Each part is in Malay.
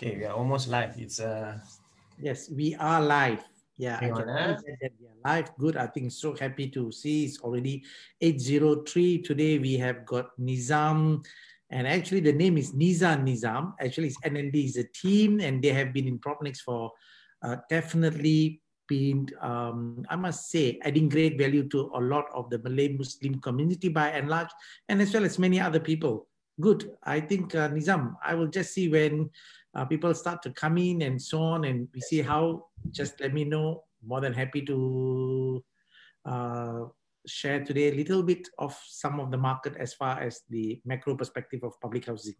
Okay, we are almost live. It's uh yes, we are live. Yeah, I can ah. that we are live. Good. I think so happy to see it's already 803. Today we have got Nizam. And actually the name is Nizam Nizam. Actually, it's NLD. is a team and they have been in Propnex for uh, definitely been, um, I must say, adding great value to a lot of the Malay Muslim community by and large, and as well as many other people. Good. I think, uh, Nizam, I will just see when uh, people start to come in and so on and we see how just let me know more than happy to uh, share today a little bit of some of the market as far as the macro perspective of public housing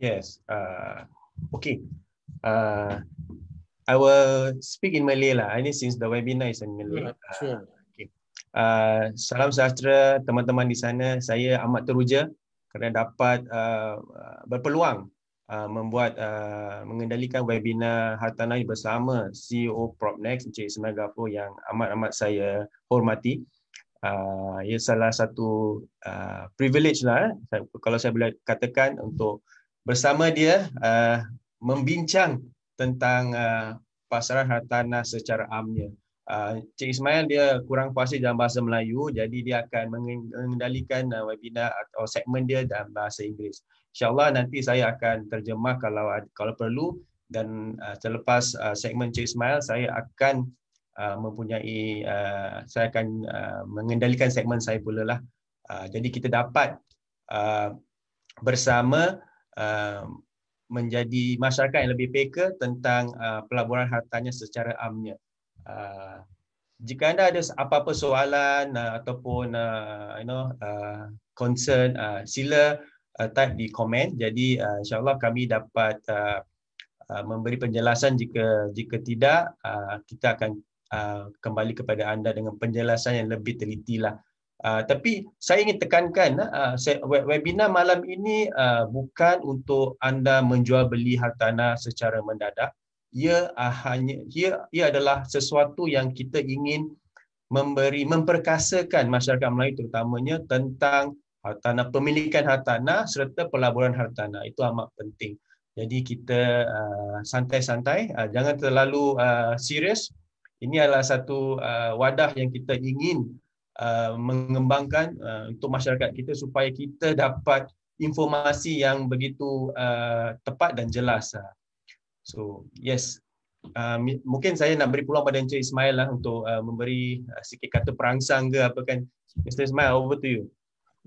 yes uh, okay uh, i will speak in malay lah ini since the webinar is in malay yeah, uh, sure. okay. Uh, salam sejahtera teman-teman di sana saya amat Teruja kerana dapat uh, berpeluang uh, membuat uh, mengendalikan webinar hartanah bersama CEO Propnex Encik Ismail Gafur yang amat-amat saya hormati. Uh, ia salah satu uh, privilege lah eh. kalau saya boleh katakan untuk bersama dia uh, membincang tentang uh, pasaran hartanah secara amnya. Ah, Cik Ismail dia kurang fasih dalam bahasa Melayu jadi dia akan mengendalikan ah, webinar atau segmen dia dalam bahasa Inggeris. InsyaAllah nanti saya akan terjemah kalau kalau perlu dan ah, selepas segmen Cik Ismail saya akan mempunyai saya akan mengendalikan segmen saya pula lah. Jadi kita dapat bersama menjadi masyarakat yang lebih peka tentang pelaburan hartanya secara amnya. Ah, jika anda ada apa-apa soalan uh, ataupun uh, you know uh, concern uh, sila uh, type di komen jadi uh, insyaallah kami dapat uh, uh, memberi penjelasan jika jika tidak uh, kita akan uh, kembali kepada anda dengan penjelasan yang lebih teliti lah uh, tapi saya ingin tekankan uh, webinar malam ini uh, bukan untuk anda menjual beli hartanah secara mendadak ia ah, hanya ia, ia adalah sesuatu yang kita ingin memberi memperkasakan masyarakat Melayu terutamanya tentang hartanah pemilikan hartanah serta pelaburan hartanah itu amat penting. Jadi kita uh, santai-santai uh, jangan terlalu uh, serius. Ini adalah satu uh, wadah yang kita ingin uh, mengembangkan uh, untuk masyarakat kita supaya kita dapat informasi yang begitu uh, tepat dan jelas. Uh. So yes, uh, mungkin saya nak beri peluang pada Encik Ismail lah untuk uh, memberi uh, sikit kata perangsang ke apa kan. Mr. Ismail, over to you.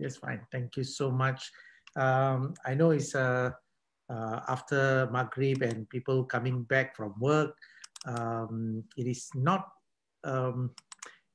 Yes, fine. Thank you so much. Um, I know it's uh, uh, after Maghrib and people coming back from work. Um, it is not um,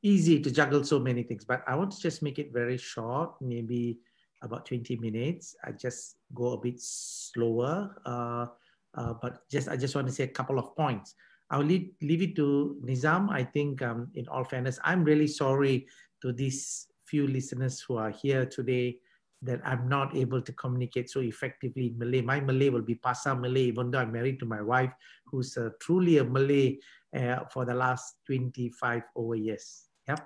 easy to juggle so many things, but I want to just make it very short, maybe about 20 minutes. I just go a bit slower. Uh, Uh, but just I just want to say a couple of points. I'll leave, leave it to Nizam. I think, um, in all fairness, I'm really sorry to these few listeners who are here today that I'm not able to communicate so effectively in Malay. My Malay will be Pasa Malay, even though I'm married to my wife, who's uh, truly a Malay uh, for the last 25 over years. Yeah.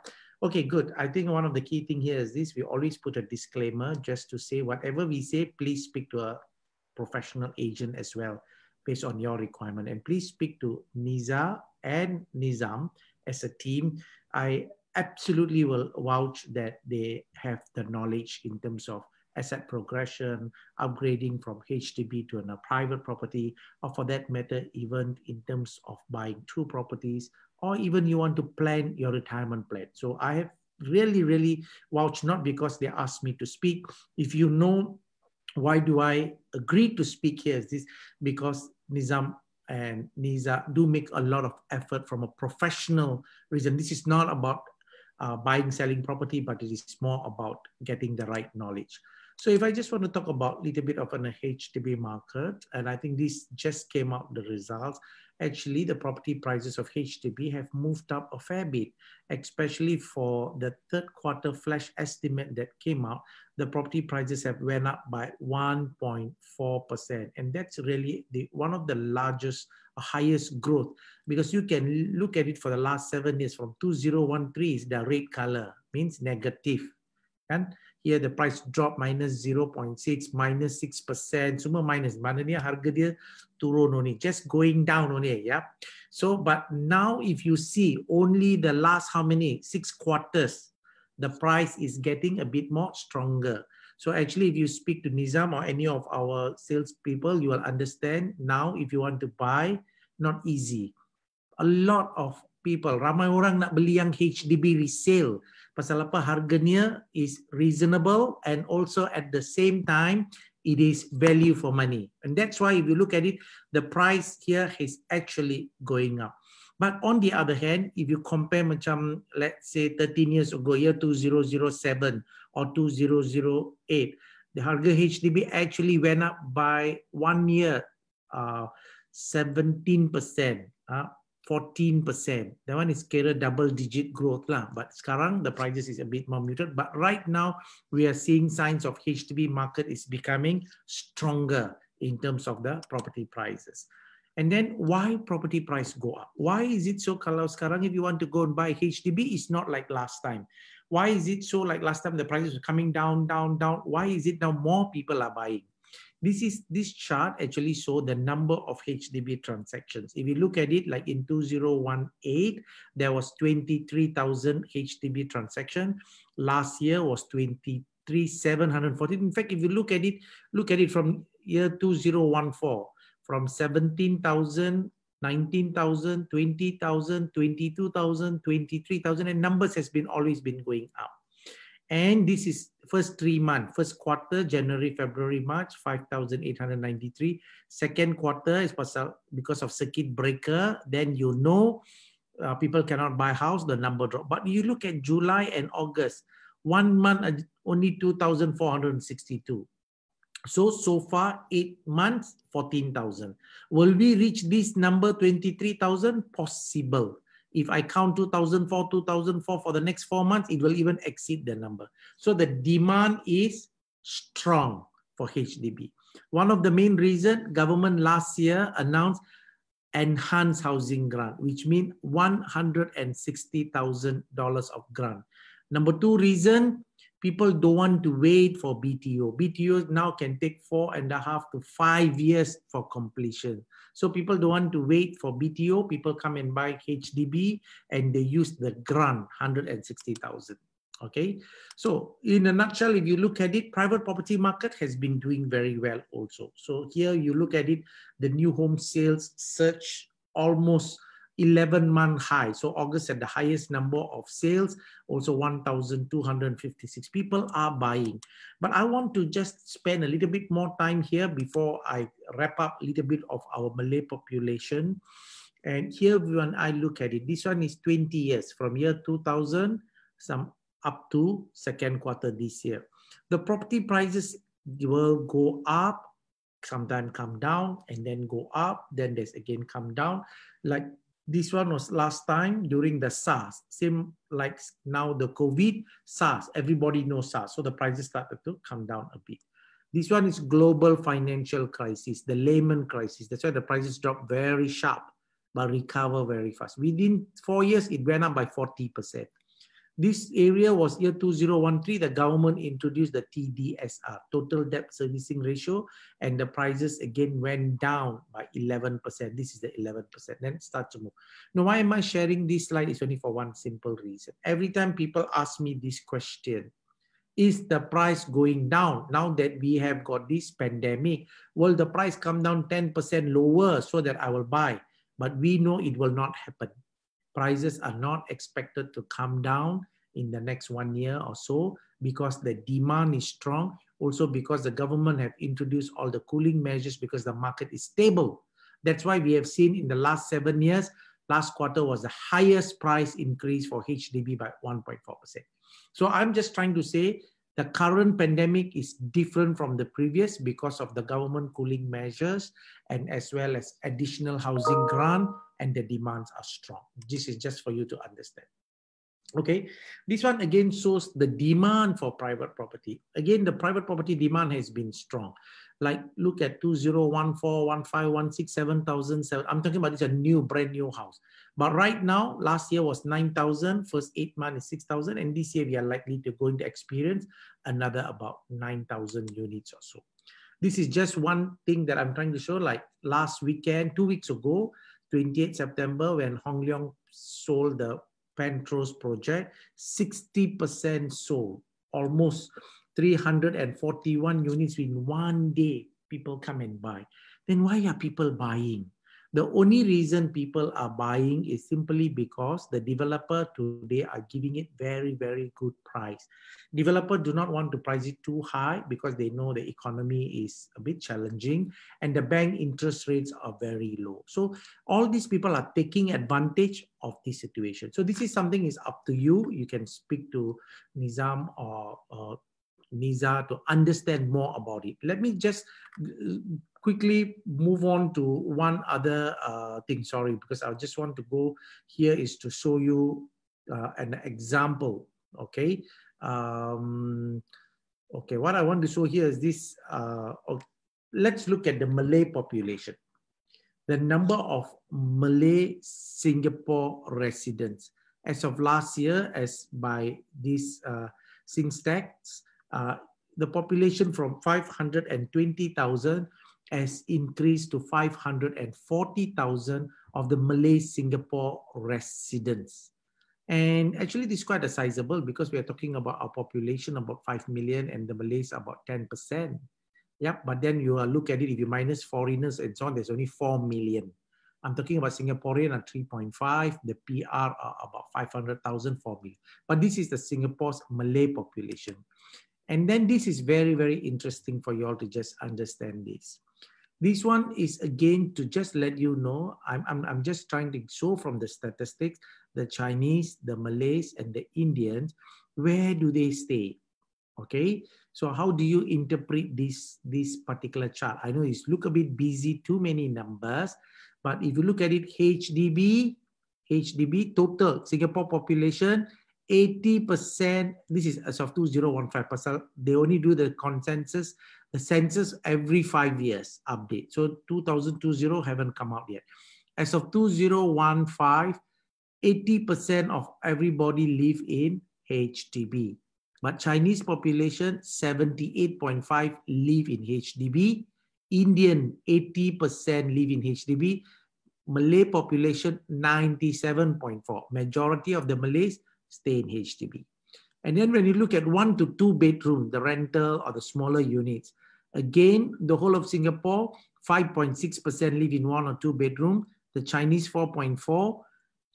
Okay, good. I think one of the key thing here is this. We always put a disclaimer just to say whatever we say, please speak to a professional agent as well based on your requirement. And please speak to Niza and Nizam as a team. I absolutely will vouch that they have the knowledge in terms of asset progression, upgrading from HDB to a private property, or for that matter, even in terms of buying two properties, or even you want to plan your retirement plan. So I have really, really vouch not because they asked me to speak. If you know why do I agree to speak here is this because Nizam and Niza do make a lot of effort from a professional reason. This is not about uh, buying, selling property, but it is more about getting the right knowledge. So if I just want to talk about a little bit of an HDB market, and I think this just came out the results, actually the property prices of HDB have moved up a fair bit, especially for the third quarter flash estimate that came out, the property prices have went up by 1.4%. And that's really the one of the largest, highest growth, because you can look at it for the last seven years from 2013 is the red color, means negative. And here the price drop minus 0.6, minus 6%, semua minus. Maknanya harga dia turun only, just going down only, yeah. So, but now if you see only the last how many, six quarters, the price is getting a bit more stronger. So actually, if you speak to Nizam or any of our salespeople, you will understand now if you want to buy, not easy. A lot of people, ramai orang nak beli yang HDB resale. Pasal apa harganya is reasonable and also at the same time it is value for money. And that's why if you look at it, the price here is actually going up. But on the other hand, if you compare macam let's say 13 years ago, year 2007 or 2008, the harga HDB actually went up by one year, uh, 17%. Uh, 14%. That one is kira double digit growth lah. But sekarang the prices is a bit more muted. But right now we are seeing signs of HDB market is becoming stronger in terms of the property prices. And then why property price go up? Why is it so kalau sekarang if you want to go and buy HDB, it's not like last time. Why is it so like last time the prices were coming down, down, down? Why is it now more people are buying? This is this chart actually show the number of HDB transactions. If you look at it, like in 2018, there was 23,000 HDB transaction. Last year was seven hundred forty. In fact, if you look at it, look at it from year 2014, from 17,000 19,000, 20,000, 22,000, 23,000, and numbers has been always been going up. And this is first three months, first quarter, January, February, March, 5,893. Second quarter is because of circuit breaker. Then you know uh, people cannot buy house, the number drop. But you look at July and August, one month, uh, only 2,462. So, so far, eight months, 14,000. Will we reach this number, 23,000? Possible. If I count 2004, 2004 for the next four months, it will even exceed the number. So the demand is strong for HDB. One of the main reason government last year announced enhanced housing grant, which means $160,000 of grant. Number two reason, people don't want to wait for BTO. BTOs now can take four and a half to five years for completion. So people don't want to wait for BTO. People come and buy HDB and they use the grant, 160,000. Okay, so in a nutshell, if you look at it, private property market has been doing very well also. So here you look at it, the new home sales surge almost 11 month high. So August had the highest number of sales. Also 1,256 people are buying. But I want to just spend a little bit more time here before I wrap up a little bit of our Malay population. And here when I look at it, this one is 20 years from year 2000 some up to second quarter this year. The property prices will go up, sometimes come down and then go up, then there's again come down. Like this one was last time during the SARS, same like now the COVID, SARS, everybody knows SARS. So the prices started to come down a bit. This one is global financial crisis, the Lehman crisis. That's why the prices dropped very sharp, but recover very fast. Within four years, it went up by 40%. This area was year 2013, the government introduced the TDSR, total debt servicing ratio, and the prices again went down by 11%. This is the 11%, then start to move. Now, why am I sharing this slide? It's only for one simple reason. Every time people ask me this question, is the price going down now that we have got this pandemic? Will the price come down 10% lower so that I will buy? But we know it will not happen prices are not expected to come down in the next one year or so because the demand is strong. Also because the government have introduced all the cooling measures because the market is stable. That's why we have seen in the last seven years, last quarter was the highest price increase for HDB by 1.4%. So I'm just trying to say the current pandemic is different from the previous because of the government cooling measures and as well as additional housing grant and the demands are strong. This is just for you to understand. Okay, this one again shows the demand for private property. Again, the private property demand has been strong. Like look at 2014, I'm talking about this a new, brand new house. But right now, last year was 9,000, first eight months is 6,000. And this year we are likely to going to experience another about 9,000 units or so. This is just one thing that I'm trying to show. Like last weekend, two weeks ago, 28 September when Hong Leong sold the Pantros project, 60% sold, almost 341 units in one day people come and buy. Then why are people buying? The only reason people are buying is simply because the developer today are giving it very, very good price. Developer do not want to price it too high because they know the economy is a bit challenging and the bank interest rates are very low. So all these people are taking advantage of this situation. So this is something is up to you. You can speak to Nizam or, or NISA to understand more about it. Let me just uh, quickly move on to one other uh, thing, sorry, because I just want to go here is to show you uh, an example, okay? Um, okay, what I want to show here is this, uh, okay, let's look at the Malay population. The number of Malay Singapore residents as of last year as by this uh, SingStats, uh, the population from 520,000 has increased to 540,000 of the Malay Singapore residents. And actually, this is quite a sizable because we are talking about our population about 5 million and the Malays about 10%. Yep, but then you look at it, if you minus foreigners and so on, there's only 4 million. I'm talking about Singaporean are 3.5, the PR are about 500,000, 4 million. But this is the Singapore's Malay population. And then this is very, very interesting for you all to just understand this. This one is again to just let you know, I'm, I'm, I'm just trying to show from the statistics, the Chinese, the Malays, and the Indians, where do they stay? Okay, so how do you interpret this, this particular chart? I know it's look a bit busy, too many numbers, but if you look at it, HDB, HDB total Singapore population 80%, this is as of 2015 percent, they only do the consensus, the census every five years update. So 2020 haven't come out yet. As of 2015, 80% of everybody live in HDB. But Chinese population, 78.5 live in HDB. Indian, 80% live in HDB. Malay population, 97.4. Majority of the Malays stay in HDB. And then when you look at one to two bedroom, the rental or the smaller units, again, the whole of Singapore, 5.6% live in one or two bedroom, the Chinese 4.4,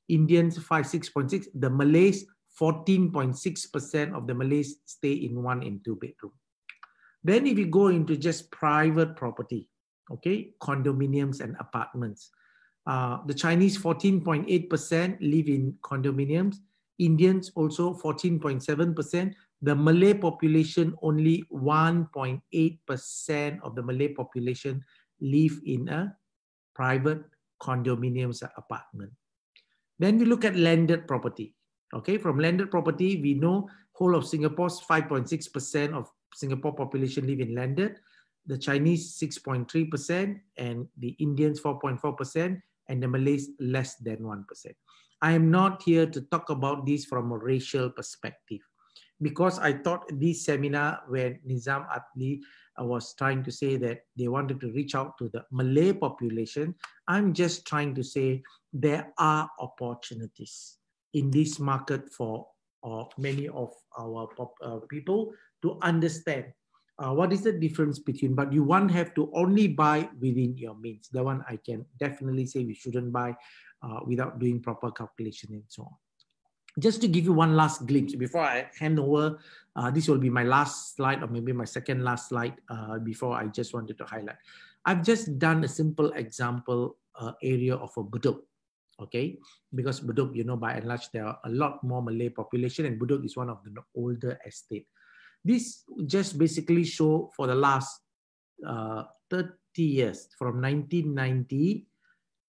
Indians 5, 6.6, the Malays 14.6% of the Malays stay in one and two bedroom. Then if you go into just private property, okay, condominiums and apartments, uh, the Chinese 14.8% live in condominiums, Indians also 14.7%. The Malay population, only 1.8% of the Malay population live in a private condominiums or apartment. Then we look at landed property. Okay, from landed property, we know whole of Singapore's 5.6% of Singapore population live in landed, the Chinese 6.3%, and the Indians 4.4%, and the Malays less than 1%. I am not here to talk about this from a racial perspective because I thought this seminar when Nizam Atli uh, was trying to say that they wanted to reach out to the Malay population, I'm just trying to say there are opportunities in this market for uh, many of our pop, uh, people to understand uh, what is the difference between, but you won't have to only buy within your means. The one I can definitely say we shouldn't buy uh, without doing proper calculation and so on. Just to give you one last glimpse before I hand over, uh, this will be my last slide or maybe my second last slide uh, before I just wanted to highlight. I've just done a simple example uh, area of a budok okay because Bedok you know by and large there are a lot more Malay population and Bedok is one of the older estate this just basically show for the last uh, 30 years from 1990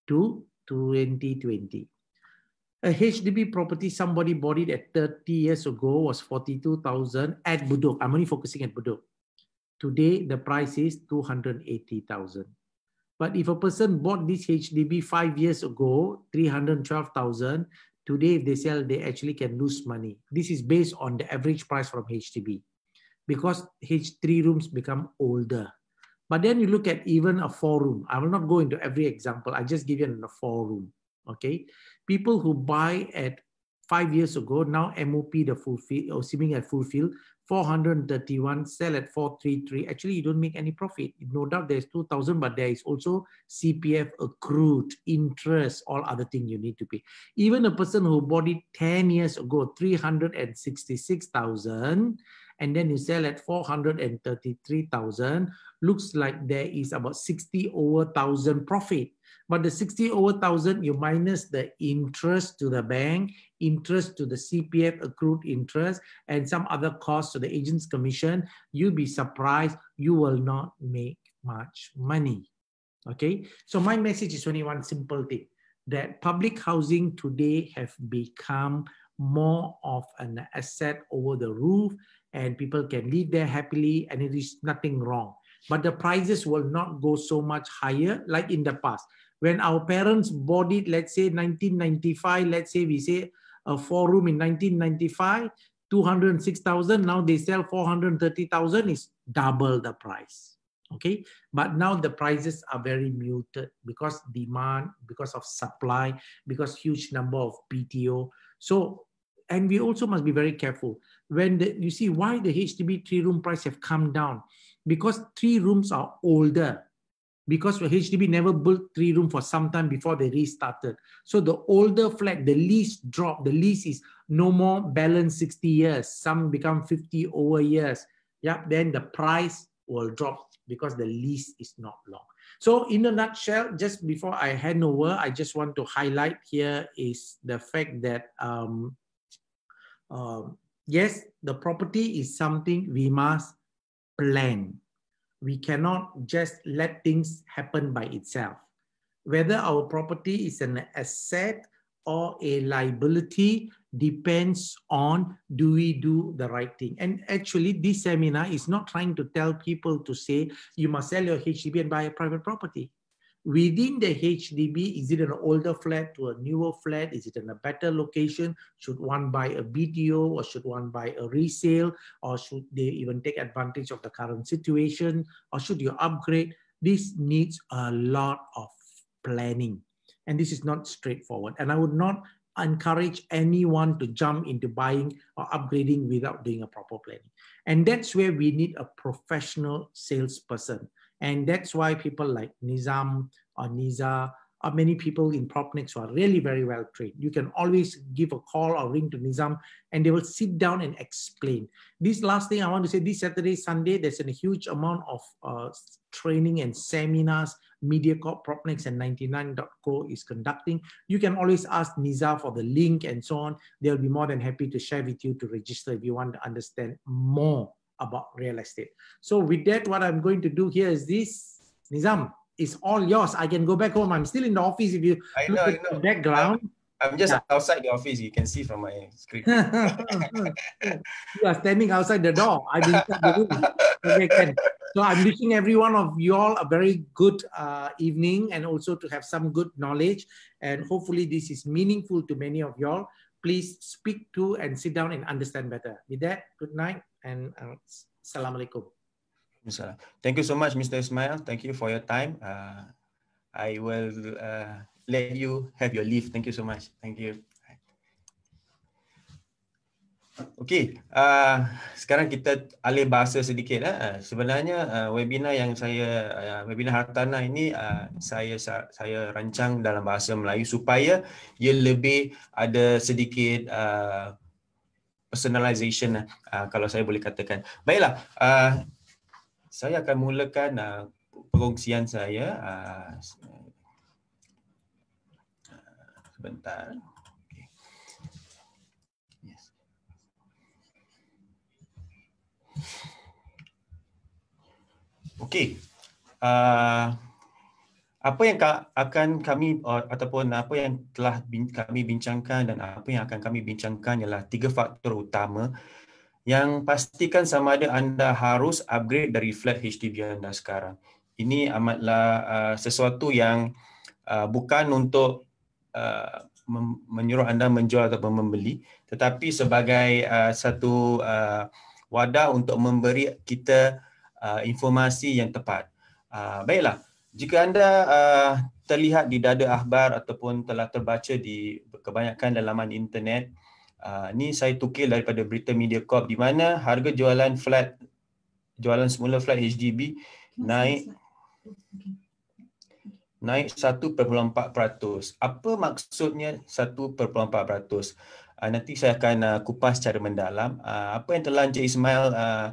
to 2020. A HDB property somebody bought it at 30 years ago was 42,000 at Bedok. I'm only focusing at Bedok. Today, the price is 280,000. But if a person bought this HDB five years ago, 312,000, today if they sell, they actually can lose money. This is based on the average price from HDB because H3 rooms become older. But then you look at even a four-room. I will not go into every example. I just give you a four-room, okay? People who buy at five years ago, now MOP the full field, or seeming at full field, 431, sell at 433. Actually, you don't make any profit. No doubt there's 2,000, but there is also CPF accrued, interest, all other thing you need to pay. Even a person who bought it 10 years ago, 366,000, and then you sell at 433,000, looks like there is about 60 over 1,000 profit. But the 60 over 1,000, you minus the interest to the bank, interest to the CPF, accrued interest, and some other costs to the agent's commission, you'll be surprised you will not make much money. Okay, so my message is only one simple thing that public housing today have become more of an asset over the roof and people can live there happily and it is nothing wrong but the prices will not go so much higher like in the past when our parents bought it let's say 1995 let's say we say a four room in 1995 206,000 now they sell 430,000 is double the price okay but now the prices are very muted because demand because of supply because huge number of pto so and we also must be very careful when the, you see why the HDB three room price have come down because three rooms are older because HDB never built three room for some time before they restarted. So the older flat, the lease drop, the lease is no more balance 60 years. Some become 50 over years. Yeah, then the price will drop because the lease is not long. So in a nutshell, just before I hand over, I just want to highlight here is the fact that um, um, yes, the property is something we must plan. We cannot just let things happen by itself. Whether our property is an asset or a liability depends on do we do the right thing. And actually, this seminar is not trying to tell people to say you must sell your HDB and buy a private property within the HDB, is it an older flat to a newer flat? Is it in a better location? Should one buy a BTO or should one buy a resale? Or should they even take advantage of the current situation? Or should you upgrade? This needs a lot of planning. And this is not straightforward. And I would not encourage anyone to jump into buying or upgrading without doing a proper planning. And that's where we need a professional salesperson and that's why people like Nizam or Niza or many people in Propnex who are really very well trained. You can always give a call or ring to Nizam and they will sit down and explain. This last thing I want to say, this Saturday, Sunday, there's a huge amount of uh, training and seminars MediaCorp, Propnex, and 99.co is conducting. You can always ask Niza for the link and so on. They'll be more than happy to share with you to register if you want to understand more about real estate. So with that, what I'm going to do here is this, Nizam, it's all yours. I can go back home. I'm still in the office. If you I know, look at the background. I'm, I'm just yeah. outside the office. You can see from my screen. you are standing outside the door. I'm inside the room. Okay, Ken. So I'm wishing every one of you all a very good uh, evening and also to have some good knowledge. And hopefully this is meaningful to many of y'all. Please speak to and sit down and understand better. With that, good night. and uh, assalamualaikum. Assalam. Thank you so much, Mr. Ismail. Thank you for your time. Uh, I will uh, let you have your leave. Thank you so much. Thank you. Okay. uh, sekarang kita alih bahasa sedikit. Eh. Sebenarnya uh, webinar yang saya uh, webinar Hartana ini uh, saya saya rancang dalam bahasa Melayu supaya ia lebih ada sedikit uh, personalisation uh, kalau saya boleh katakan. Baiklah, uh, saya akan mulakan uh, perkongsian saya. Uh, sebentar. Okey. Uh, apa yang akan kami uh, ataupun apa yang telah kami bincangkan dan apa yang akan kami bincangkan ialah tiga faktor utama yang pastikan sama ada anda harus upgrade dari flat HDB anda sekarang. Ini amatlah uh, sesuatu yang uh, bukan untuk menyuruh anda menjual atau membeli tetapi sebagai satu wadah untuk memberi kita informasi yang tepat. Baiklah jika anda uh, terlihat di dada akhbar ataupun telah terbaca di kebanyakan laman internet, uh, ni saya tukil daripada berita Media Corp di mana harga jualan flat, jualan semula flat HDB naik naik 1.4%. Apa maksudnya 1.4%? Uh, ah, nanti saya akan uh, kupas secara mendalam. Uh, apa yang telah Encik Ismail uh,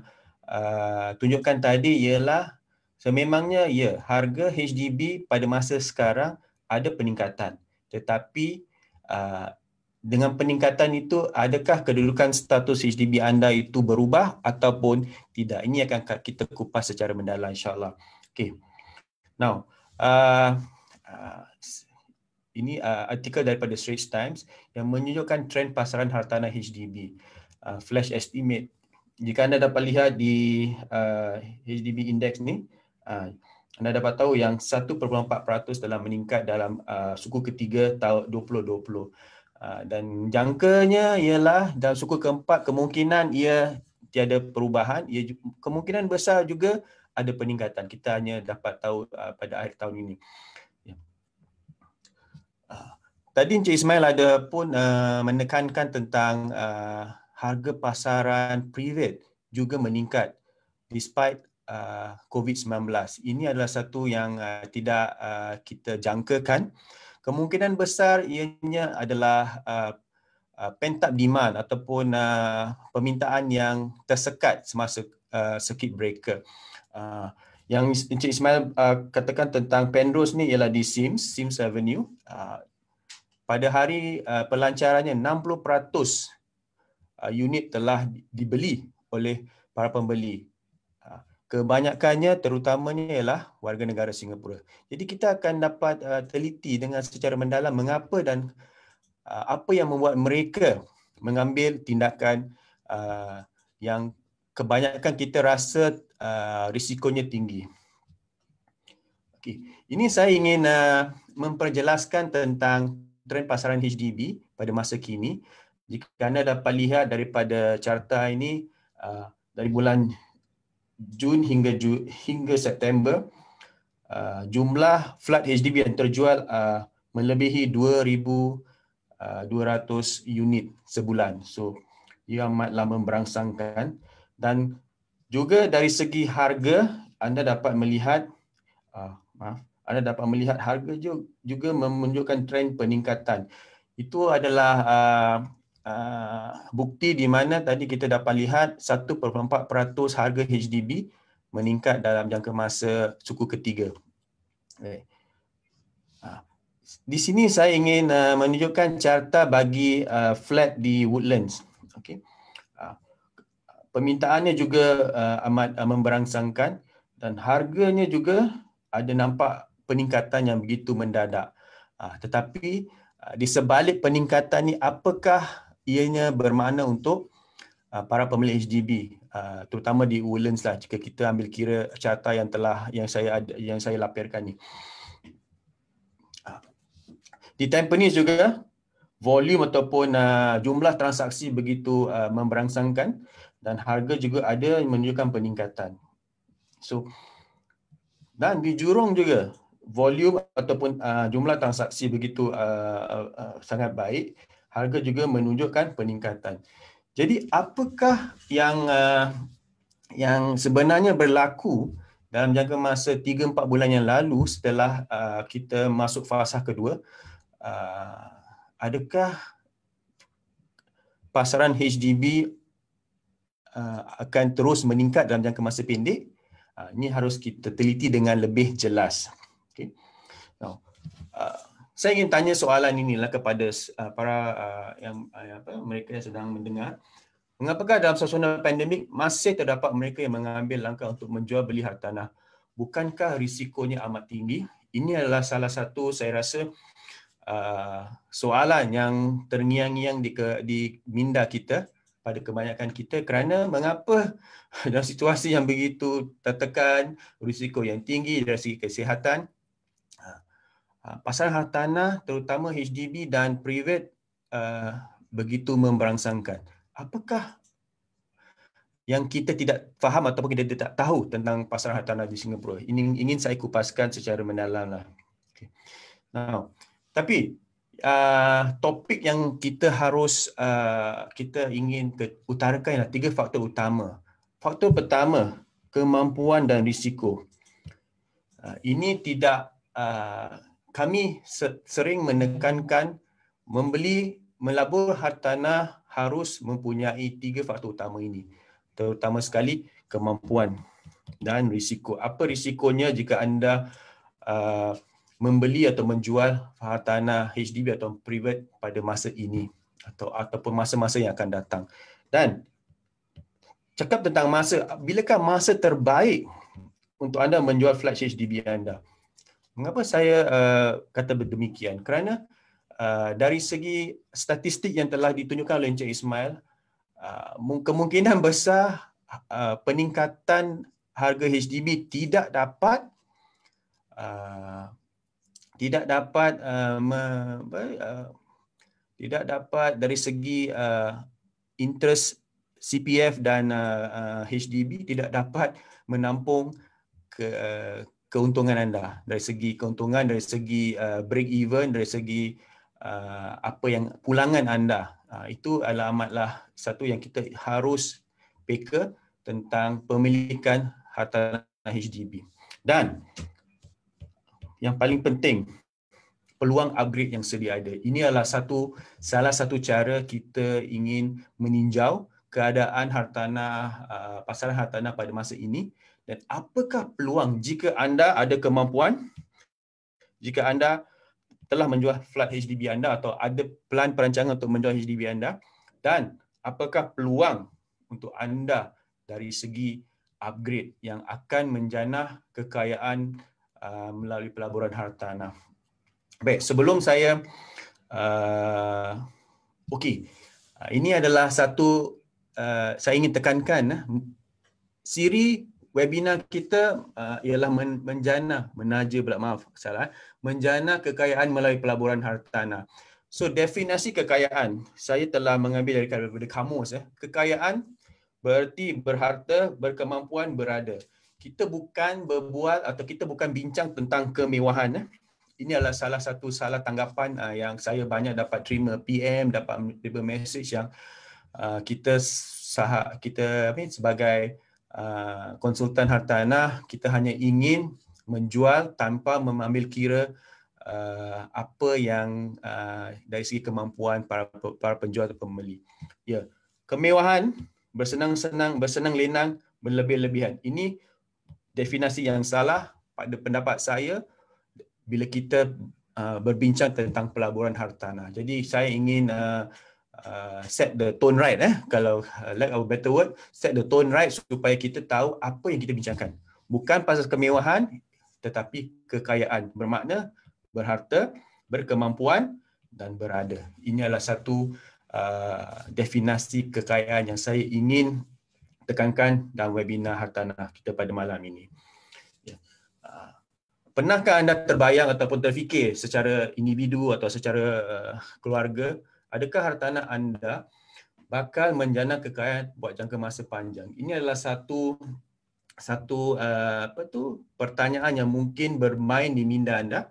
uh, tunjukkan tadi ialah sememangnya so, ya harga HDB pada masa sekarang ada peningkatan tetapi uh, dengan peningkatan itu adakah kedudukan status HDB anda itu berubah ataupun tidak ini akan kita kupas secara mendalam insyaallah Okay. now uh, uh, ini uh, artikel daripada Straits Times yang menunjukkan trend pasaran hartanah HDB uh, flash estimate jika anda dapat lihat di uh, HDB index ni Ah, anda dapat tahu yang 1.4% dalam meningkat dalam ah, suku ketiga tahun 2020. Uh, ah, dan jangkanya ialah dalam suku keempat kemungkinan ia tiada perubahan, ia kemungkinan besar juga ada peningkatan. Kita hanya dapat tahu pada akhir tahun ini. Ya. tadi Encik Ismail ada pun menekankan tentang harga pasaran private juga meningkat despite Uh, COVID-19. Ini adalah satu yang uh, tidak uh, kita jangkakan. Kemungkinan besar ianya adalah pentap demand ataupun permintaan yang tersekat semasa circuit breaker. Yang Encik Ismail katakan tentang Penrose ni ialah di Sims, Sims Avenue. Pada hari pelancarannya, 60% unit telah dibeli oleh para pembeli kebanyakannya terutamanya ialah warga negara Singapura. Jadi kita akan dapat uh, teliti dengan secara mendalam mengapa dan uh, apa yang membuat mereka mengambil tindakan uh, yang kebanyakan kita rasa uh, risikonya tinggi. Okay, ini saya ingin uh, memperjelaskan tentang tren pasaran HDB pada masa kini. Jika anda dapat lihat daripada carta ini uh, dari bulan Jun hingga Ju, hingga September uh, jumlah flat HDB yang terjual uh, melebihi 2200 uh, unit sebulan. So ia amatlah memberangsangkan dan juga dari segi harga anda dapat melihat uh, maaf anda dapat melihat harga juga menunjukkan trend peningkatan. Itu adalah uh, Ah, bukti di mana tadi kita dapat lihat 1.4% harga HDB meningkat dalam jangka masa suku ketiga. Okay. Eh. Ah, di sini saya ingin uh, menunjukkan carta bagi uh, flat di Woodlands. Okay. Uh, permintaannya juga uh, amat uh, memberangsangkan dan harganya juga ada nampak peningkatan yang begitu mendadak. Uh, tetapi di sebalik peningkatan ini apakah ianya bermakna untuk uh, para pemilik HDB uh, terutama di Woodlands lah jika kita ambil kira carta yang telah yang saya ada yang saya laporkan ni. di uh, di Tampines juga volume ataupun uh, jumlah transaksi begitu uh, memberangsangkan dan harga juga ada menunjukkan peningkatan. So dan di Jurong juga volume ataupun uh, jumlah transaksi begitu uh, uh, uh, sangat baik harga juga menunjukkan peningkatan. Jadi apakah yang uh, yang sebenarnya berlaku dalam jangka masa 3 4 bulan yang lalu setelah uh, kita masuk fasa kedua uh, adakah pasaran HDB uh, akan terus meningkat dalam jangka masa pendek? Uh, ini harus kita teliti dengan lebih jelas saya ingin tanya soalan ini lah kepada uh, para uh, yang uh, apa mereka yang sedang mendengar. Mengapakah dalam suasana pandemik masih terdapat mereka yang mengambil langkah untuk menjual beli hartanah? Bukankah risikonya amat tinggi? Ini adalah salah satu saya rasa soalan yang terngiang-ngiang di, di minda kita pada kebanyakan kita kerana mengapa dalam situasi yang begitu tertekan, risiko yang tinggi dari segi kesihatan, Ah, pasaran hartanah terutama HDB dan private uh, begitu memberangsangkan. Apakah yang kita tidak faham ataupun kita tidak tahu tentang pasaran hartanah di Singapura? Ini ingin saya kupaskan secara mendalam. Lah. Okay. Now, tapi uh, topik yang kita harus uh, kita ingin utarakan adalah tiga faktor utama. Faktor pertama, kemampuan dan risiko. Uh, ini tidak uh, kami sering menekankan membeli melabur hartanah harus mempunyai tiga faktor utama ini. Terutama sekali kemampuan dan risiko. Apa risikonya jika anda uh, membeli atau menjual hartanah HDB atau private pada masa ini atau ataupun masa-masa yang akan datang. Dan cakap tentang masa, bilakah masa terbaik untuk anda menjual flat HDB anda? Mengapa saya uh, kata demikian? Kerana uh, dari segi statistik yang telah ditunjukkan oleh Encik Ismail, uh, kemungkinan besar uh, peningkatan harga HDB tidak dapat uh, tidak dapat uh, me, uh, tidak dapat dari segi uh, interest CPF dan uh, uh, HDB tidak dapat menampung ke, uh, keuntungan anda dari segi keuntungan dari segi uh, break even dari segi uh, apa yang pulangan anda uh, itu adalah amatlah satu yang kita harus peka tentang pemilikan hartanah HDB dan yang paling penting peluang upgrade yang sedia ada ini adalah satu salah satu cara kita ingin meninjau keadaan hartanah pasaran hartanah pada masa ini dan apakah peluang jika anda ada kemampuan jika anda telah menjual flat HDB anda atau ada plan perancangan untuk menjual HDB anda dan apakah peluang untuk anda dari segi upgrade yang akan menjana kekayaan uh, melalui pelaburan hartanah. Baik, sebelum saya uh, okey. Uh, ini adalah satu uh, saya ingin tekankan uh, siri webinar kita uh, ialah men- menjana menaja pula maaf salah eh. menjana kekayaan melalui pelaburan hartanah so definisi kekayaan saya telah mengambil dari daripada kamus eh kekayaan berarti berharta berkemampuan berada kita bukan berbuat atau kita bukan bincang tentang kemewahan eh ini adalah salah satu salah tanggapan uh, yang saya banyak dapat terima PM dapat terima message yang uh, kita sah, kita apa sebagai Ah, konsultan hartanah kita hanya ingin menjual tanpa mengambil kira uh, apa yang uh, dari segi kemampuan para para penjual atau pembeli. Ya, yeah. kemewahan, bersenang-senang, bersenang-lenang, berlebih-lebihan. Ini definisi yang salah pada pendapat saya bila kita uh, berbincang tentang pelaburan hartanah. Jadi saya ingin uh, uh, set the tone right eh kalau uh, lack of a better word set the tone right supaya kita tahu apa yang kita bincangkan bukan pasal kemewahan tetapi kekayaan bermakna berharta berkemampuan dan berada ini adalah satu uh, definisi kekayaan yang saya ingin tekankan dalam webinar hartanah kita pada malam ini ya. uh, Pernahkah anda terbayang ataupun terfikir secara individu atau secara uh, keluarga adakah hartanah anda bakal menjana kekayaan buat jangka masa panjang ini adalah satu satu uh, apa tu pertanyaan yang mungkin bermain di minda anda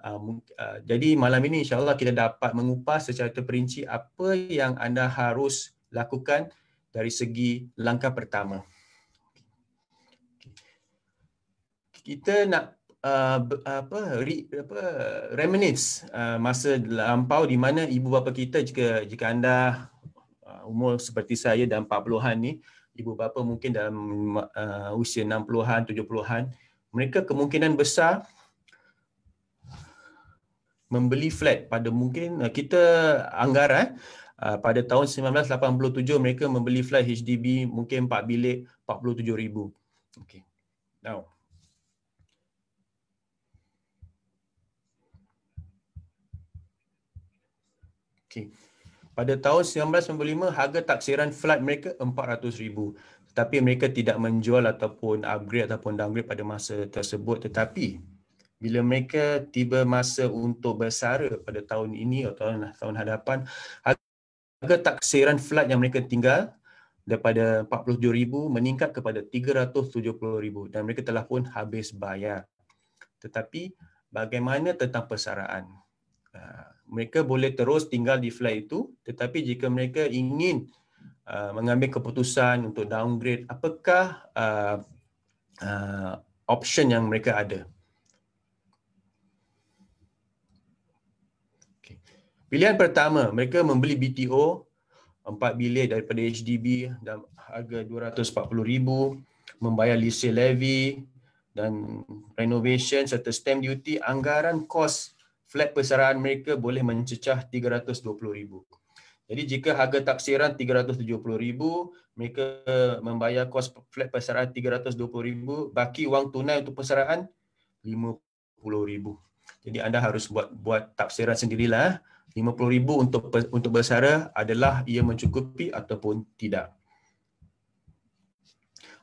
uh, uh, jadi malam ini insyaAllah kita dapat mengupas secara terperinci apa yang anda harus lakukan dari segi langkah pertama. Kita nak uh, apa re, apa reminisce uh, masa lampau di mana ibu bapa kita jika jika anda uh, umur seperti saya dan 40-an ni ibu bapa mungkin dalam uh, usia 60-an 70-an mereka kemungkinan besar membeli flat pada mungkin uh, kita anggaran eh, uh, pada tahun 1987 mereka membeli flat HDB mungkin 4 bilik 47000 okey now Okey. Pada tahun 1995 harga taksiran flat mereka 400,000. Tetapi mereka tidak menjual ataupun upgrade ataupun downgrade pada masa tersebut tetapi bila mereka tiba masa untuk bersara pada tahun ini atau tahun, tahun hadapan harga taksiran flat yang mereka tinggal daripada 47,000 meningkat kepada 370,000 dan mereka telah pun habis bayar. Tetapi bagaimana tentang persaraan? Ah, mereka boleh terus tinggal di flat itu tetapi jika mereka ingin uh, mengambil keputusan untuk downgrade apakah uh, uh, option yang mereka ada okay. pilihan pertama mereka membeli BTO 4 bilik daripada HDB dan harga 240000 membayar lease levy dan renovation serta stamp duty anggaran kos flat persaraan mereka boleh mencecah 320,000. Jadi jika harga taksiran 370,000, mereka membayar kos flat persaraan 320,000, baki wang tunai untuk persaraan 50,000. Jadi anda harus buat buat taksiran sendirilah. 50,000 untuk untuk bersara adalah ia mencukupi ataupun tidak.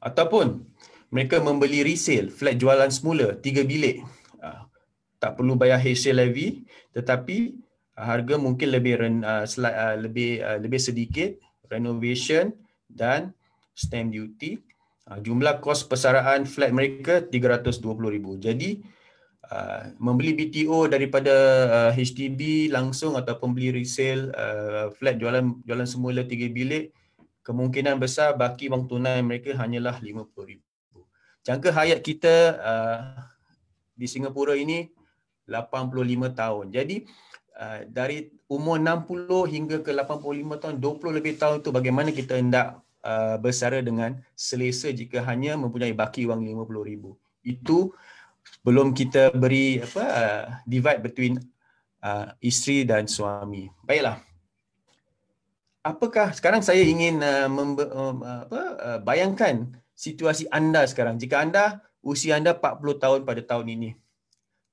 Ataupun mereka membeli resale flat jualan semula 3 bilik tak perlu bayar resale levy tetapi uh, harga mungkin lebih uh, uh, lebih lebih sedikit renovation dan stamp duty jumlah kos persaraan flat mereka 320000 jadi membeli BTO daripada HDB langsung atau pembeli resale flat jualan jualan semula 3 bilik kemungkinan besar baki wang tunai mereka hanyalah 50000 jangka hayat kita di Singapura ini 85 tahun. Jadi uh, dari umur 60 hingga ke 85 tahun, 20 lebih tahun itu bagaimana kita hendak uh, bersara dengan selesa jika hanya mempunyai baki wang RM50,000. Itu belum kita beri apa uh, divide between uh, isteri dan suami. Baiklah. Apakah sekarang saya ingin uh, membe, um, apa uh, bayangkan situasi anda sekarang jika anda usia anda 40 tahun pada tahun ini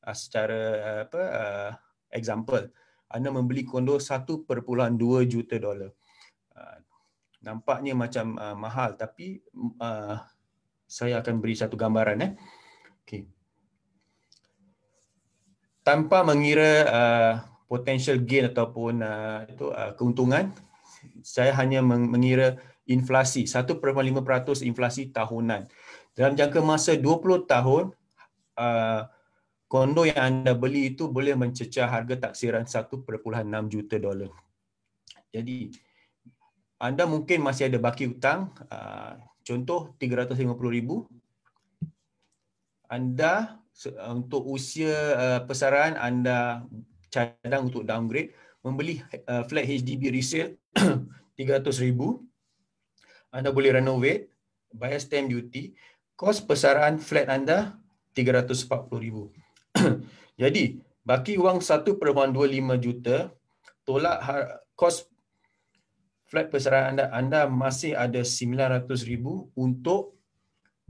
uh, secara uh, apa uh, example anda membeli kondo 1.2 juta dolar. Uh, nampaknya macam uh, mahal tapi uh, saya akan beri satu gambaran eh. Okey. Tanpa mengira uh, potential gain ataupun uh, itu uh, keuntungan, saya hanya mengira inflasi 1.5% inflasi tahunan. Dalam jangka masa 20 tahun kondo yang anda beli itu boleh mencecah harga taksiran 1.6 juta dolar. Jadi anda mungkin masih ada baki hutang, ah, contoh 350,000. Anda ah, untuk usia ah, pesaran anda cadang untuk downgrade membeli flat HDB resale 300,000. Anda boleh renovate, bayar stamp duty, kos pesaran flat anda 340,000. Jadi, baki wang 1.25 juta, tolak kos flat persaraan anda, anda masih ada 900,000 untuk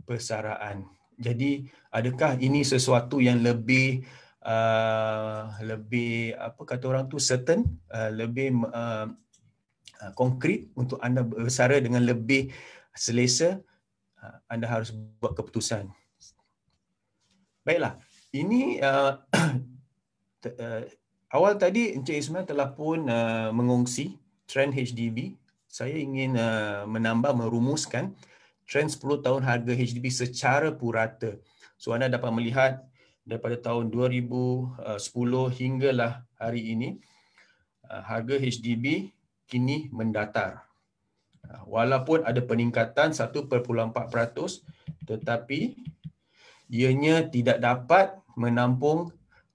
persaraan. Jadi, adakah ini sesuatu yang lebih uh, lebih apa kata orang tu certain, uh, lebih uh, uh konkret untuk anda bersara dengan lebih selesa? Uh, anda harus buat keputusan. Baiklah ini uh, uh, awal tadi Encik Ismail telah pun uh, mengongsi trend HDB. Saya ingin uh, menambah merumuskan trend 10 tahun harga HDB secara purata. So anda dapat melihat daripada tahun 2010 hinggalah hari ini uh, harga HDB kini mendatar. Uh, walaupun ada peningkatan 1.4% tetapi ianya tidak dapat menampung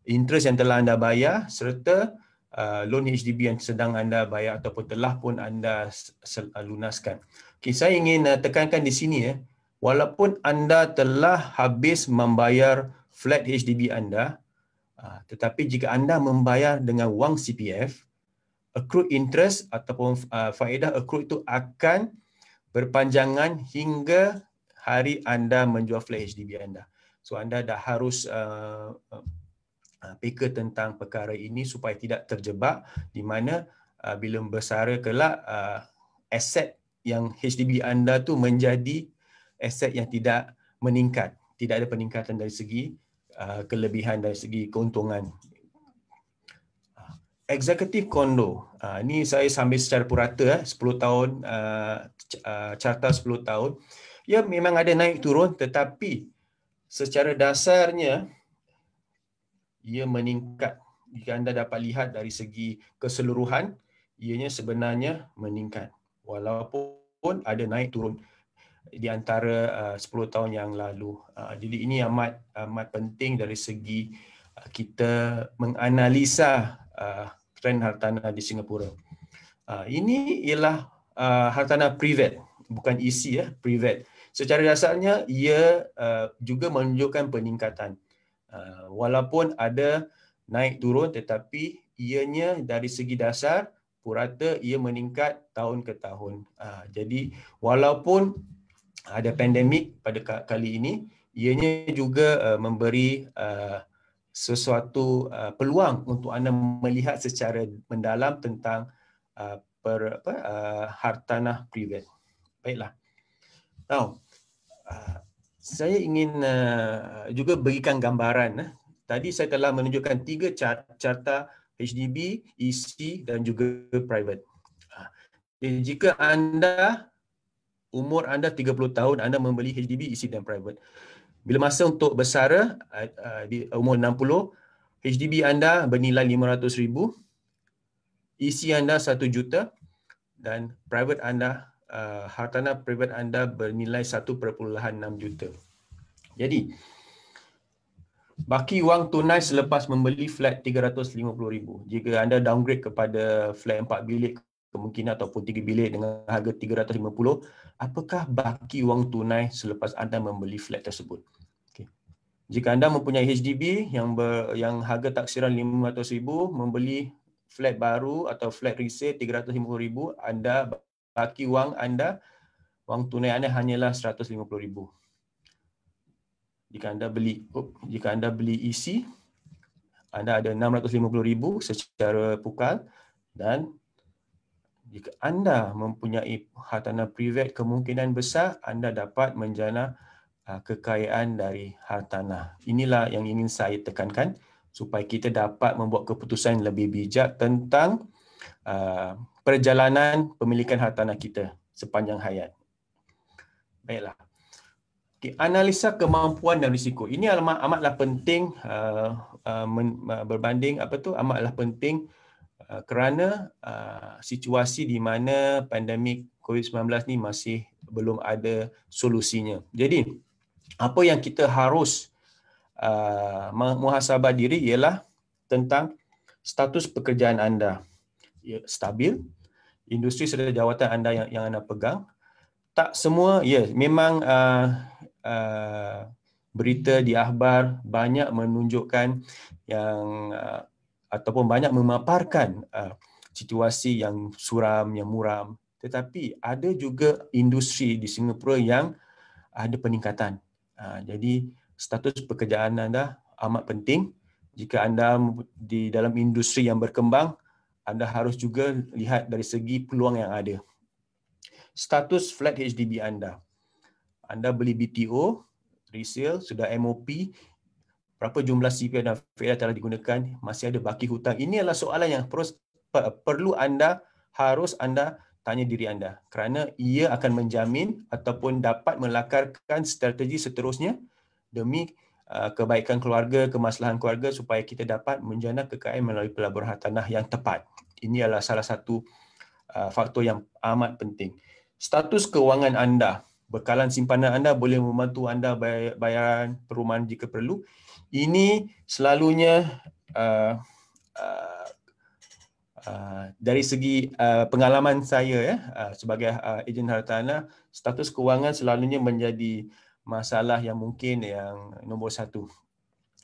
interest yang telah anda bayar serta uh, loan HDB yang sedang anda bayar ataupun telah pun anda uh, lunaskan. Okay, saya ingin uh, tekankan di sini ya, eh, walaupun anda telah habis membayar flat HDB anda, uh, tetapi jika anda membayar dengan wang CPF, accrued interest ataupun uh, faedah accrued itu akan berpanjangan hingga hari anda menjual flat HDB anda. So anda dah harus peka uh, uh, uh tentang perkara ini supaya tidak terjebak di mana uh, bila bersara kelak uh, aset yang HDB anda tu menjadi aset yang tidak meningkat, tidak ada peningkatan dari segi uh, kelebihan dari segi keuntungan. Uh, executive condo. ini uh, saya sambil secara purata eh, 10 tahun carta 10 tahun. Ya memang ada naik turun tetapi secara dasarnya ia meningkat jika anda dapat lihat dari segi keseluruhan ianya sebenarnya meningkat walaupun ada naik turun di antara uh, 10 tahun yang lalu uh, jadi ini amat amat penting dari segi uh, kita menganalisa uh, tren hartanah di Singapura uh, ini ialah uh, hartanah private bukan isi e ya private secara dasarnya ia uh, juga menunjukkan peningkatan uh, walaupun ada naik turun tetapi ianya dari segi dasar purata ia meningkat tahun ke tahun uh, jadi walaupun ada pandemik pada kali ini ianya juga uh, memberi uh, sesuatu uh, peluang untuk anda melihat secara mendalam tentang uh, per apa uh, hartanah private baiklah Oh. Saya ingin ah, juga berikan gambaran. Ah. Tadi saya telah menunjukkan tiga carta HDB, EC dan juga private. Jadi eh, jika anda umur anda 30 tahun, anda membeli HDB, EC dan private. Bila masa untuk bersara di umur 60, HDB anda bernilai RM500,000, EC anda 1 juta dan private anda uh, hartanah private anda bernilai 1.6 juta. Jadi baki wang tunai selepas membeli flat 350,000. Jika anda downgrade kepada flat 4 bilik kemungkinan ataupun 3 bilik dengan harga 350, apakah baki wang tunai selepas anda membeli flat tersebut? Jika anda mempunyai HDB yang ber, yang harga taksiran RM500,000 membeli flat baru atau flat resale RM350,000 anda kaki wang anda, wang tunai anda hanyalah RM150,000. Jika anda beli oh, jika anda beli isi, e anda ada RM650,000 secara pukal dan jika anda mempunyai hartanah privat, kemungkinan besar anda dapat menjana uh, kekayaan dari hartanah. Inilah yang ingin saya tekankan supaya kita dapat membuat keputusan lebih bijak tentang uh, perjalanan pemilikan hartanah kita sepanjang hayat. Baiklah. Okay, analisa kemampuan dan risiko. Ini amat amatlah penting uh, uh, men, uh, berbanding apa tu amatlah penting uh, kerana uh, situasi di mana pandemik COVID-19 ni masih belum ada solusinya. Jadi apa yang kita harus uh, muhasabah diri ialah tentang status pekerjaan anda. Ya, stabil industri sedia jawatan anda yang, yang anda pegang tak semua ya yeah, memang uh, uh, berita di akhbar banyak menunjukkan yang uh, ataupun banyak memaparkan uh, situasi yang suram yang muram tetapi ada juga industri di Singapura yang ada peningkatan. Uh, jadi status pekerjaan anda amat penting. Jika anda di dalam industri yang berkembang, anda harus juga lihat dari segi peluang yang ada. Status flat HDB anda. Anda beli BTO, resale, sudah MOP, berapa jumlah CPF dan FIA telah digunakan, masih ada baki hutang. Ini adalah soalan yang perlu anda, harus anda tanya diri anda. Kerana ia akan menjamin ataupun dapat melakarkan strategi seterusnya demi Uh, kebaikan keluarga, kemaslahan keluarga supaya kita dapat menjana kekayaan melalui pelaburan hartanah yang tepat. Ini adalah salah satu uh, faktor yang amat penting. Status kewangan anda, bekalan simpanan anda boleh membantu anda bayaran perumahan jika perlu. Ini selalunya uh, dari segi pengalaman saya ya sebagai uh, ejen hartanah, status kewangan selalunya menjadi masalah yang mungkin yang nombor satu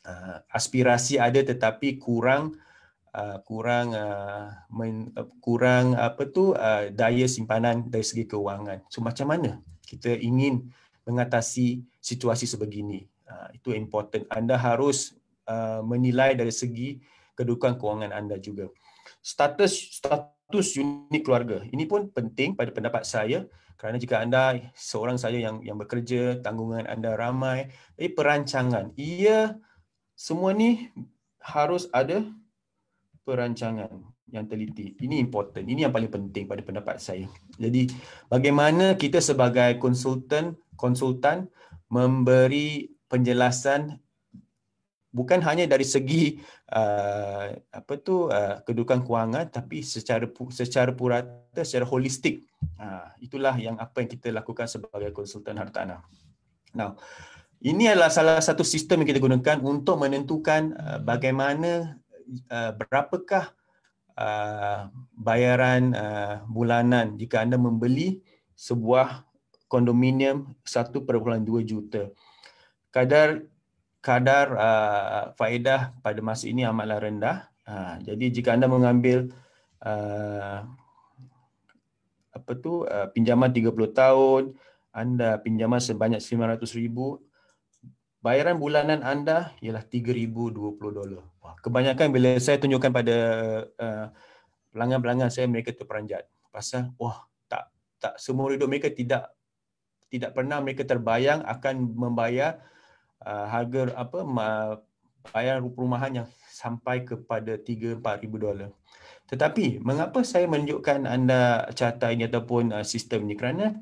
uh, aspirasi ada tetapi kurang uh, kurang uh, men, uh, kurang apa tu uh, daya simpanan dari segi kewangan so macam mana kita ingin mengatasi situasi sebegini uh, itu important anda harus uh, menilai dari segi kedudukan kewangan anda juga status status 100 unit keluarga. Ini pun penting pada pendapat saya kerana jika anda seorang saya yang yang bekerja, tanggungan anda ramai, eh perancangan. Ia semua ni harus ada perancangan yang teliti. Ini important. Ini yang paling penting pada pendapat saya. Jadi bagaimana kita sebagai konsultan konsultan memberi penjelasan bukan hanya dari segi uh, apa tu uh, kedudukan kewangan tapi secara secara purata secara holistik uh, itulah yang apa yang kita lakukan sebagai konsultan hartanah now ini adalah salah satu sistem yang kita gunakan untuk menentukan uh, bagaimana uh, berapakah uh, bayaran uh, bulanan jika anda membeli sebuah kondominium 1.2 juta kadar kadar uh, faedah pada masa ini amatlah rendah. Uh, jadi jika anda mengambil uh, apa tu uh, pinjaman 30 tahun, anda pinjaman sebanyak ribu bayaran bulanan anda ialah 3,020 dolar. Wah, kebanyakan bila saya tunjukkan pada uh, pelanggan-pelanggan saya mereka terperanjat. Pasal wah tak tak semua hidup mereka tidak tidak pernah mereka terbayang akan membayar Uh, harga apa bayar perumahan yang sampai kepada 3 ribu dolar. Tetapi mengapa saya menunjukkan anda carta ini ataupun uh, sistem ini kerana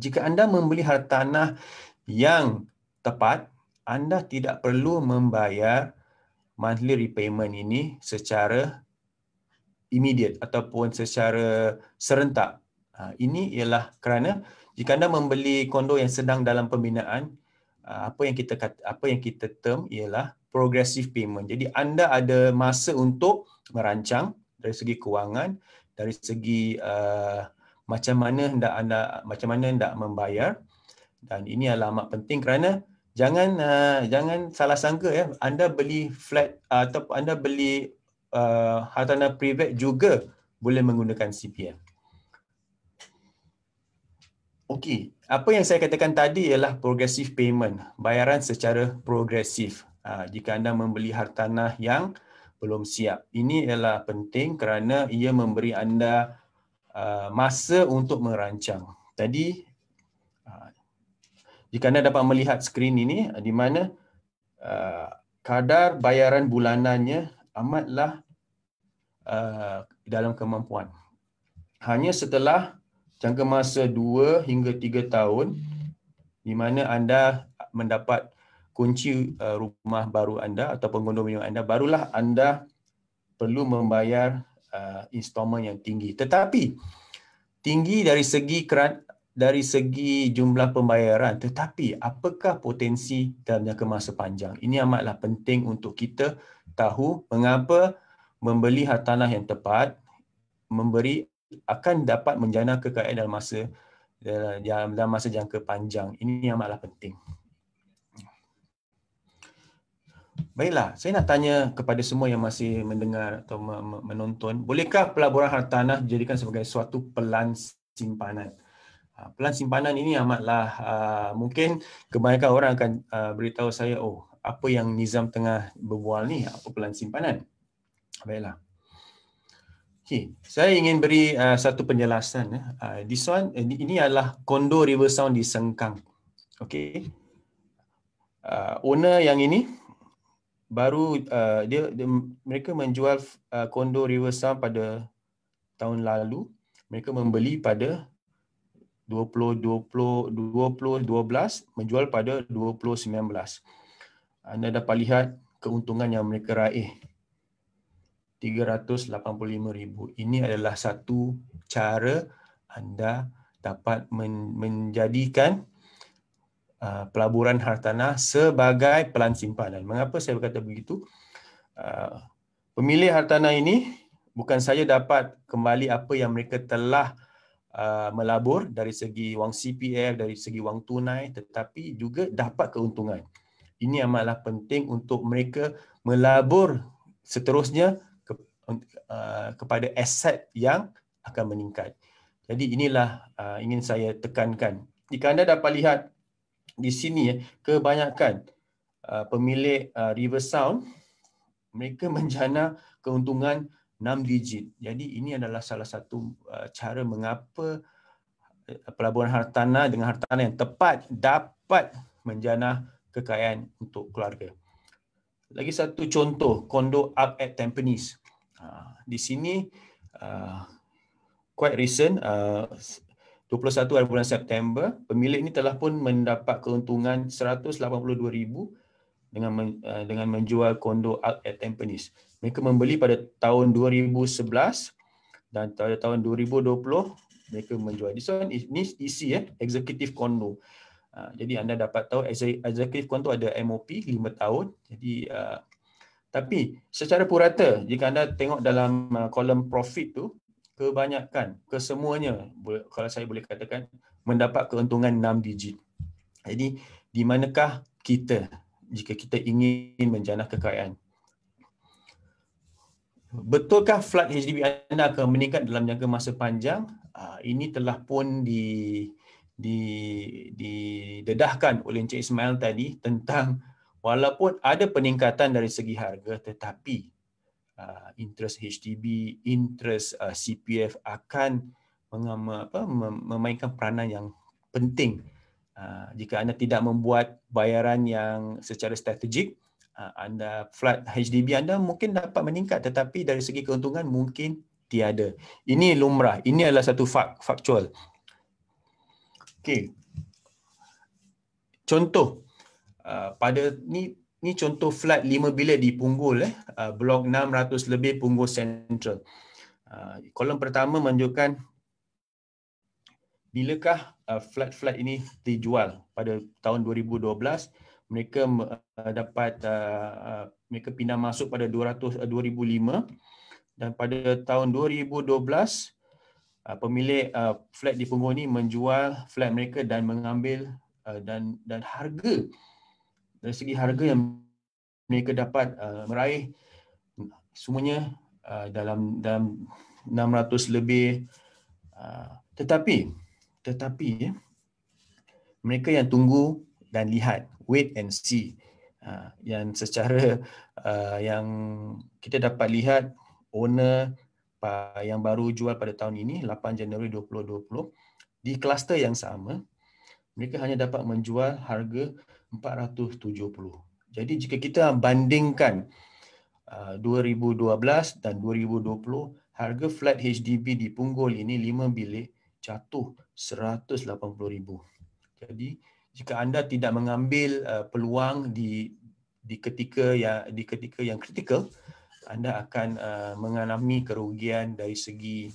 jika anda membeli hartanah yang tepat, anda tidak perlu membayar monthly repayment ini secara immediate ataupun secara serentak. Ha, ini ialah kerana jika anda membeli kondo yang sedang dalam pembinaan, Ah, apa yang kita kata, apa yang kita term ialah progressive payment. Jadi anda ada masa untuk merancang dari segi kewangan, dari segi uh, macam mana hendak anda macam mana hendak membayar dan ini adalah amat penting kerana jangan uh, jangan salah sangka ya anda beli flat atau anda beli uh, hartanah private juga boleh menggunakan CPF. Okey, apa yang saya katakan tadi ialah progressive payment, bayaran secara progresif. Ha, jika anda membeli hartanah yang belum siap, ini ialah penting kerana ia memberi anda ha, masa untuk merancang. Tadi ha, jika anda dapat melihat skrin ini di mana kadar bayaran bulanannya amatlah dalam kemampuan. Hanya setelah jangka masa 2 hingga 3 tahun di mana anda mendapat kunci uh, rumah baru anda atau ataupun kondominium anda barulah anda perlu membayar uh, installment yang tinggi tetapi tinggi dari segi kerat, dari segi jumlah pembayaran tetapi apakah potensi dalam jangka masa panjang ini amatlah penting untuk kita tahu mengapa membeli hartanah yang tepat memberi akan dapat menjana kekayaan dalam masa dalam, dalam masa jangka panjang. Ini yang amatlah penting. Baiklah, saya nak tanya kepada semua yang masih mendengar atau menonton, bolehkah pelaburan hartanah dijadikan sebagai suatu pelan simpanan? Ha, pelan simpanan ini amatlah ha, mungkin kebanyakan orang akan ha, beritahu saya, oh apa yang Nizam tengah berbual ni, apa pelan simpanan? Baiklah. Okay. Saya ingin beri uh, satu penjelasan. Eh. Uh, this one, uh, ini adalah kondo river sound di Sengkang. Okay. Uh, owner yang ini baru uh, dia, dia mereka menjual uh, kondo river sound pada tahun lalu. Mereka membeli pada 2020 2012 20, menjual pada 2019. Anda dapat lihat keuntungan yang mereka raih 385,000. Ini adalah satu cara anda dapat menjadikan uh, pelaburan hartanah sebagai pelan simpanan. Mengapa saya berkata begitu? Uh, Pemilih hartanah ini bukan saja dapat kembali apa yang mereka telah uh, melabur dari segi wang CPF, dari segi wang tunai tetapi juga dapat keuntungan. Ini amatlah penting untuk mereka melabur seterusnya Um, uh, kepada aset yang akan meningkat. Jadi inilah uh, ingin saya tekankan. Jika anda dapat lihat di sini eh, kebanyakan uh, pemilik River Sound mereka menjana keuntungan 6 digit. Jadi ini adalah salah satu cara mengapa pelabuhan hartanah dengan hartanah yang tepat dapat menjana kekayaan untuk keluarga. Lagi satu contoh kondo up at Tampines. Ah, di sini uh, quite recent ah, uh, 21 hari bulan September pemilik ini telah pun mendapat keuntungan 182,000 dengan men, uh, dengan menjual kondo Alt at Tampines. Mereka membeli pada tahun 2011 dan pada tahun 2020 mereka menjual. Di sana ini isi ya executive condo. jadi anda dapat tahu executive condo ada MOP 5 tahun. Jadi tapi secara purata jika anda tengok dalam kolom uh, profit tu kebanyakan kesemuanya kalau saya boleh katakan mendapat keuntungan 6 digit. Jadi di manakah kita jika kita ingin menjana kekayaan? Betulkah flat HDB anda akan meningkat dalam jangka masa panjang? Ah, ini telah pun di di didedahkan oleh Encik Ismail tadi tentang walaupun ada peningkatan dari segi harga tetapi uh, interest HDB interest uh, CPF akan mengama, apa, memainkan peranan yang penting uh, jika anda tidak membuat bayaran yang secara strategik uh, anda flat HDB anda mungkin dapat meningkat tetapi dari segi keuntungan mungkin tiada ini lumrah ini adalah satu fak faktual. Okay, contoh Ah, pada ni ni contoh flat 5 bilik di Punggol eh ah, blok 600 lebih Punggol Central. Ah, kolom pertama menunjukkan bilakah flat-flat ini dijual pada tahun 2012 mereka dapat mereka pindah masuk pada 200 2005 dan pada tahun 2012 pemilik flat di Punggol ni menjual flat mereka dan mengambil dan dan harga dari segi harga yang mereka dapat uh, meraih semuanya uh, dalam dalam 600 lebih uh, tetapi tetapi ya, mereka yang tunggu dan lihat wait and see uh, yang secara uh, yang kita dapat lihat owner yang baru jual pada tahun ini 8 Januari 2020 di kluster yang sama mereka hanya dapat menjual harga 470. Jadi jika kita bandingkan 2012 uh, dan 2020, harga flat HDB di Punggol ini 5 bilik jatuh 180,000. Jadi jika anda tidak mengambil uh, peluang di di ketika yang di ketika yang kritikal, anda akan uh, mengalami kerugian dari segi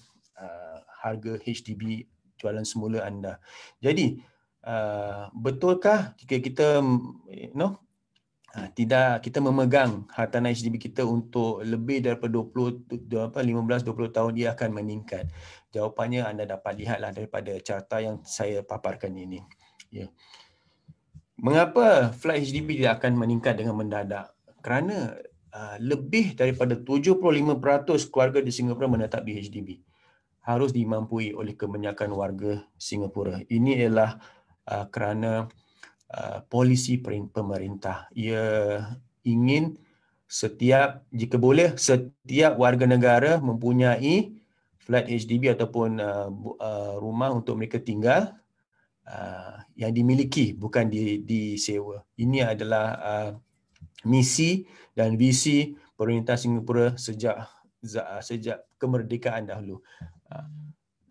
harga HDB jualan semula anda. Jadi uh, betulkah jika kita you know, uh, tidak kita memegang hartanah HDB kita untuk lebih daripada 20 apa 15 20 tahun dia akan meningkat. Jawapannya anda dapat lihatlah daripada carta yang saya paparkan ini. Ya. Yeah. Mengapa flat HDB dia akan meningkat dengan mendadak? Kerana uh, lebih daripada 75% keluarga di Singapura menetap di HDB harus dimampui oleh kebanyakan warga Singapura. Ini ialah Uh, kerana uh, polisi pemerintah ia ingin setiap jika boleh setiap warga negara mempunyai flat HDB ataupun uh, rumah untuk mereka tinggal yang dimiliki bukan di disewa. Ini adalah misi dan visi pemerintah Singapura sejak sejak kemerdekaan dahulu.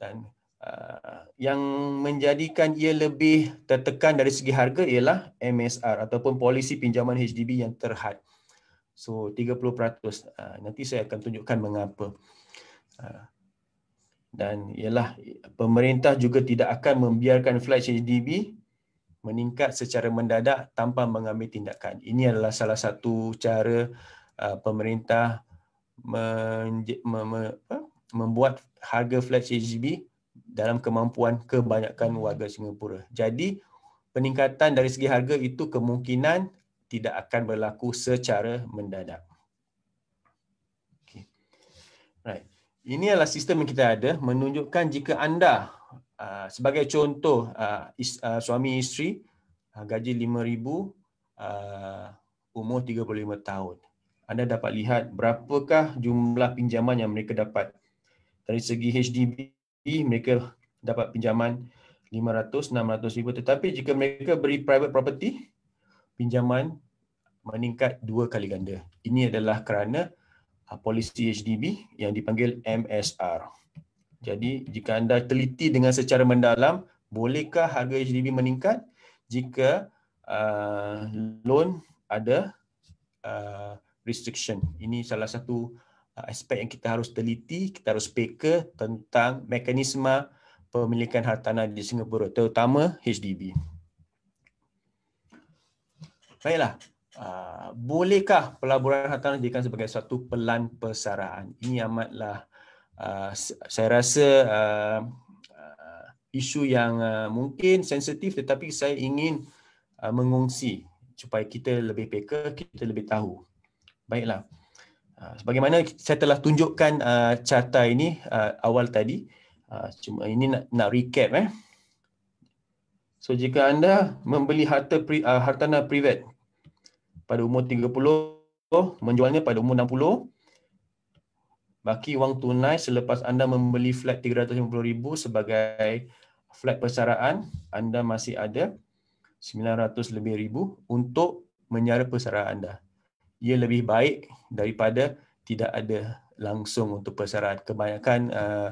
dan Ah, yang menjadikan ia lebih tertekan dari segi harga ialah MSR ataupun polisi pinjaman HDB yang terhad. So 30%. Uh, ah, nanti saya akan tunjukkan mengapa. Uh, dan ialah pemerintah juga tidak akan membiarkan flat HDB meningkat secara mendadak tanpa mengambil tindakan. Ini adalah salah satu cara uh, pemerintah men- me- me- apa? membuat harga flat HDB dalam kemampuan kebanyakan warga Singapura. Jadi peningkatan dari segi harga itu kemungkinan tidak akan berlaku secara mendadak. Okay. Right. Ini adalah sistem yang kita ada menunjukkan jika anda ah, sebagai contoh ah, ah, suami isteri uh, gaji 5000 uh, umur 35 tahun. Anda dapat lihat berapakah jumlah pinjaman yang mereka dapat dari segi HDB mereka dapat pinjaman 500 600 ribu tetapi jika mereka beri private property pinjaman meningkat dua kali ganda ini adalah kerana uh, polisi HDB yang dipanggil MSR jadi jika anda teliti dengan secara mendalam bolehkah harga HDB meningkat jika uh, loan ada uh, restriction ini salah satu Uh, aspek yang kita harus teliti, kita harus peka tentang mekanisme pemilikan hartanah di Singapura, terutama HDB. Baiklah, uh, bolehkah pelaburan hartanah dijadikan sebagai satu pelan persaraan? Ini amatlah uh, saya rasa isu yang mungkin sensitif tetapi saya ingin mengungsi supaya kita lebih peka, kita lebih tahu. Baiklah. Ah, sebagaimana saya telah tunjukkan uh, carta ini uh, awal tadi uh, cuma ini nak, nak recap eh so jika anda membeli harta pri, uh, hartanah privat pada umur 30 menjualnya pada umur 60 baki wang tunai selepas anda membeli flat 350000 sebagai flat persaraan anda masih ada 900 lebih ribu untuk menyara persaraan anda ia lebih baik daripada tidak ada langsung untuk persyarat. Kebanyakan uh,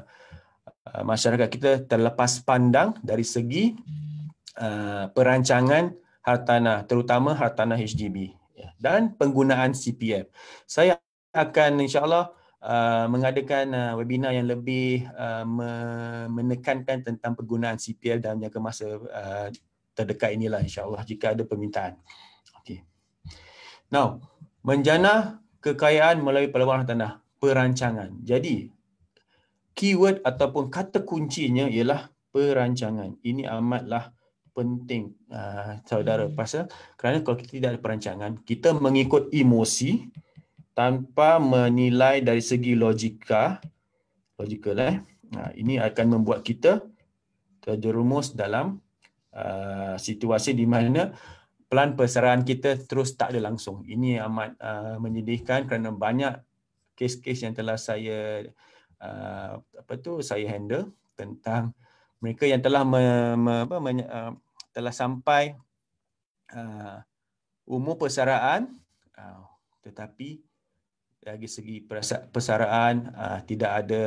uh, masyarakat kita terlepas pandang dari segi uh, perancangan hartanah, terutama hartanah HDB ya, dan penggunaan CPF. Saya akan insyaAllah uh, mengadakan uh, webinar yang lebih uh, menekankan tentang penggunaan CPF dalam jangka masa uh, terdekat inilah Allah jika ada permintaan. Okay. Now, menjana kekayaan melalui peluang tanah perancangan. Jadi keyword ataupun kata kuncinya ialah perancangan. Ini amatlah penting uh, saudara hmm. pasal kerana kalau kita tidak ada perancangan, kita mengikut emosi tanpa menilai dari segi logika logikal eh. Nah, ini akan membuat kita terjerumus dalam uh, situasi di mana pelan perseraan kita terus tak ada langsung. Ini amat uh, menyedihkan kerana banyak kes-kes yang telah saya uh, apa tu saya handle tentang mereka yang telah me, me, apa, men, uh, telah sampai uh, umur persaraan uh, tetapi dari segi persaraan uh, tidak ada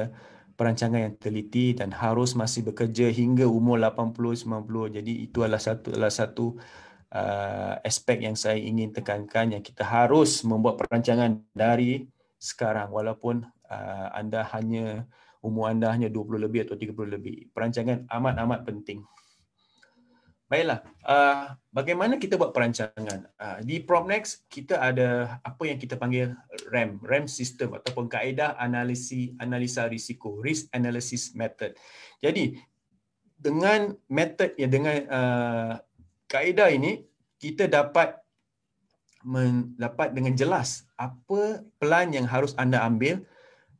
perancangan yang teliti dan harus masih bekerja hingga umur 80 90 jadi itu adalah satu adalah satu uh, aspek yang saya ingin tekankan yang kita harus membuat perancangan dari sekarang walaupun uh, anda hanya umur anda hanya 20 lebih atau 30 lebih. Perancangan amat-amat penting. Baiklah, uh, bagaimana kita buat perancangan? Uh, di Promnex, kita ada apa yang kita panggil RAM RAM System ataupun Kaedah Analisi, Analisa Risiko, Risk Analysis Method. Jadi, dengan method, ya, dengan uh, kaedah ini kita dapat mendapat dengan jelas apa pelan yang harus anda ambil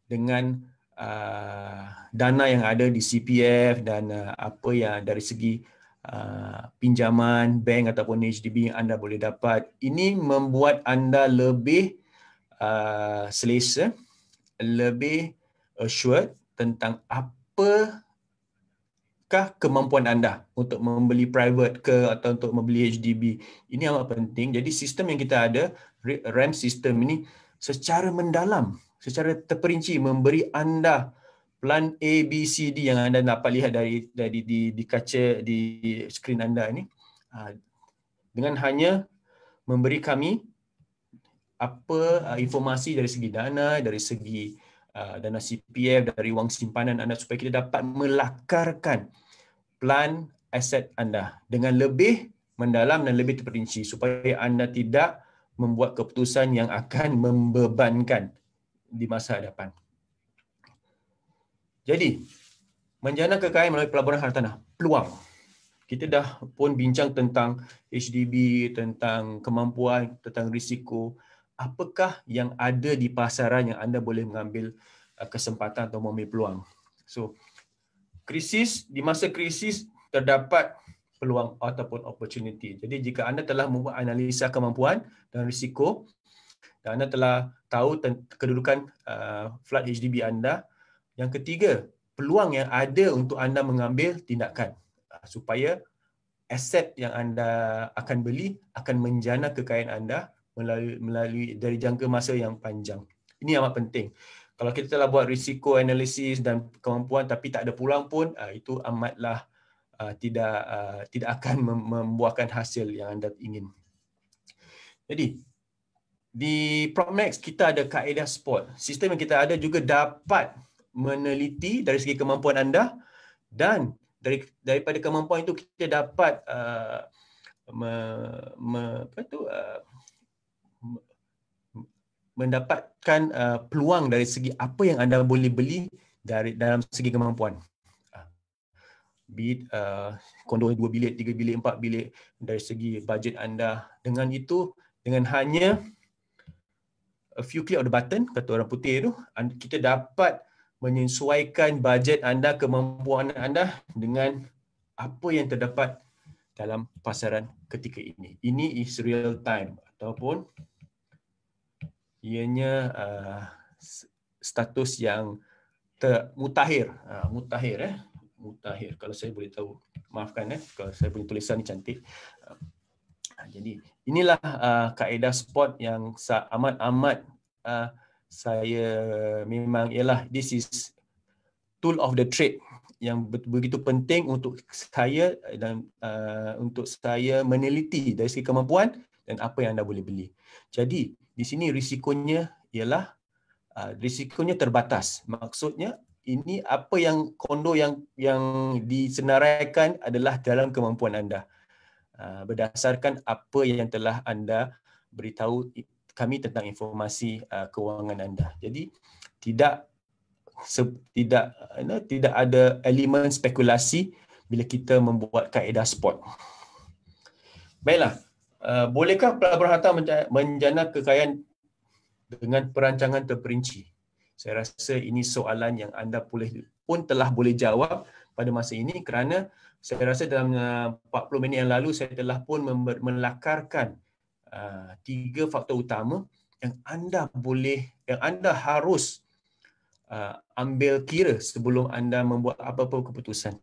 dengan uh, dana yang ada di CPF dan uh, apa yang dari segi uh, pinjaman bank ataupun HDB yang anda boleh dapat ini membuat anda lebih uh, selesa lebih assured tentang apa adakah kemampuan anda untuk membeli private ke atau untuk membeli HDB ini amat penting jadi sistem yang kita ada REM sistem ini secara mendalam secara terperinci memberi anda plan A B C D yang anda dapat lihat dari dari di di kaca di skrin anda ini ha, dengan hanya memberi kami apa uh, informasi dari segi dana dari segi uh, dana CPF dari wang simpanan anda supaya kita dapat melakarkan plan aset anda dengan lebih mendalam dan lebih terperinci supaya anda tidak membuat keputusan yang akan membebankan di masa hadapan. Jadi, menjana kekayaan melalui pelaburan hartanah, peluang. Kita dah pun bincang tentang HDB, tentang kemampuan, tentang risiko. Apakah yang ada di pasaran yang anda boleh mengambil uh, kesempatan atau mengambil peluang? So, krisis di masa krisis terdapat peluang ataupun opportunity. Jadi jika anda telah membuat analisa kemampuan dan risiko dan anda telah tahu kedudukan uh, flat HDB anda, yang ketiga, peluang yang ada untuk anda mengambil tindakan uh, supaya aset yang anda akan beli akan menjana kekayaan anda melalui, melalui dari jangka masa yang panjang. Ini amat penting kalau kita telah buat risiko analisis dan kemampuan tapi tak ada pulang pun ah, itu amatlah ah, tidak ah, tidak akan membuahkan hasil yang anda ingin. Jadi di Promax kita ada kaedah spot. Sistem yang kita ada juga dapat meneliti dari segi kemampuan anda dan dari daripada kemampuan itu kita dapat uh, me, me, apa tu uh, mendapatkan uh, peluang dari segi apa yang anda boleh beli dari dalam segi kemampuan. Ah. Be it uh, kondo 2 bilik, tiga bilik, empat bilik dari segi bajet anda. Dengan itu, dengan hanya a few click of the button, kata orang putih itu, kita dapat menyesuaikan bajet anda, kemampuan anda dengan apa yang terdapat dalam pasaran ketika ini. Ini is real time ataupun ianya uh, status yang ter, mutahir uh, mutahir eh mutahir kalau saya boleh tahu maafkan eh kalau saya punya tulisan ni cantik uh, jadi inilah uh, kaedah spot yang amat amat uh, saya memang ialah this is tool of the trade yang begitu penting untuk saya dan uh, untuk saya meneliti dari segi kemampuan dan apa yang anda boleh beli. Jadi di sini risikonya ialah uh, risikonya terbatas. Maksudnya ini apa yang kondo yang yang disenaraikan adalah dalam kemampuan anda uh, berdasarkan apa yang telah anda beritahu kami tentang informasi uh, kewangan anda. Jadi tidak se, tidak uh, tidak ada elemen spekulasi bila kita membuat kaedah spot. Baiklah. Uh, bolehkah pelabur harta menjana kekayaan dengan perancangan terperinci? Saya rasa ini soalan yang anda boleh pun telah boleh jawab pada masa ini kerana saya rasa dalam 40 uh, minit yang lalu saya telah pun melakarkan uh, tiga faktor utama yang anda boleh yang anda harus ambil kira sebelum anda membuat apa-apa keputusan.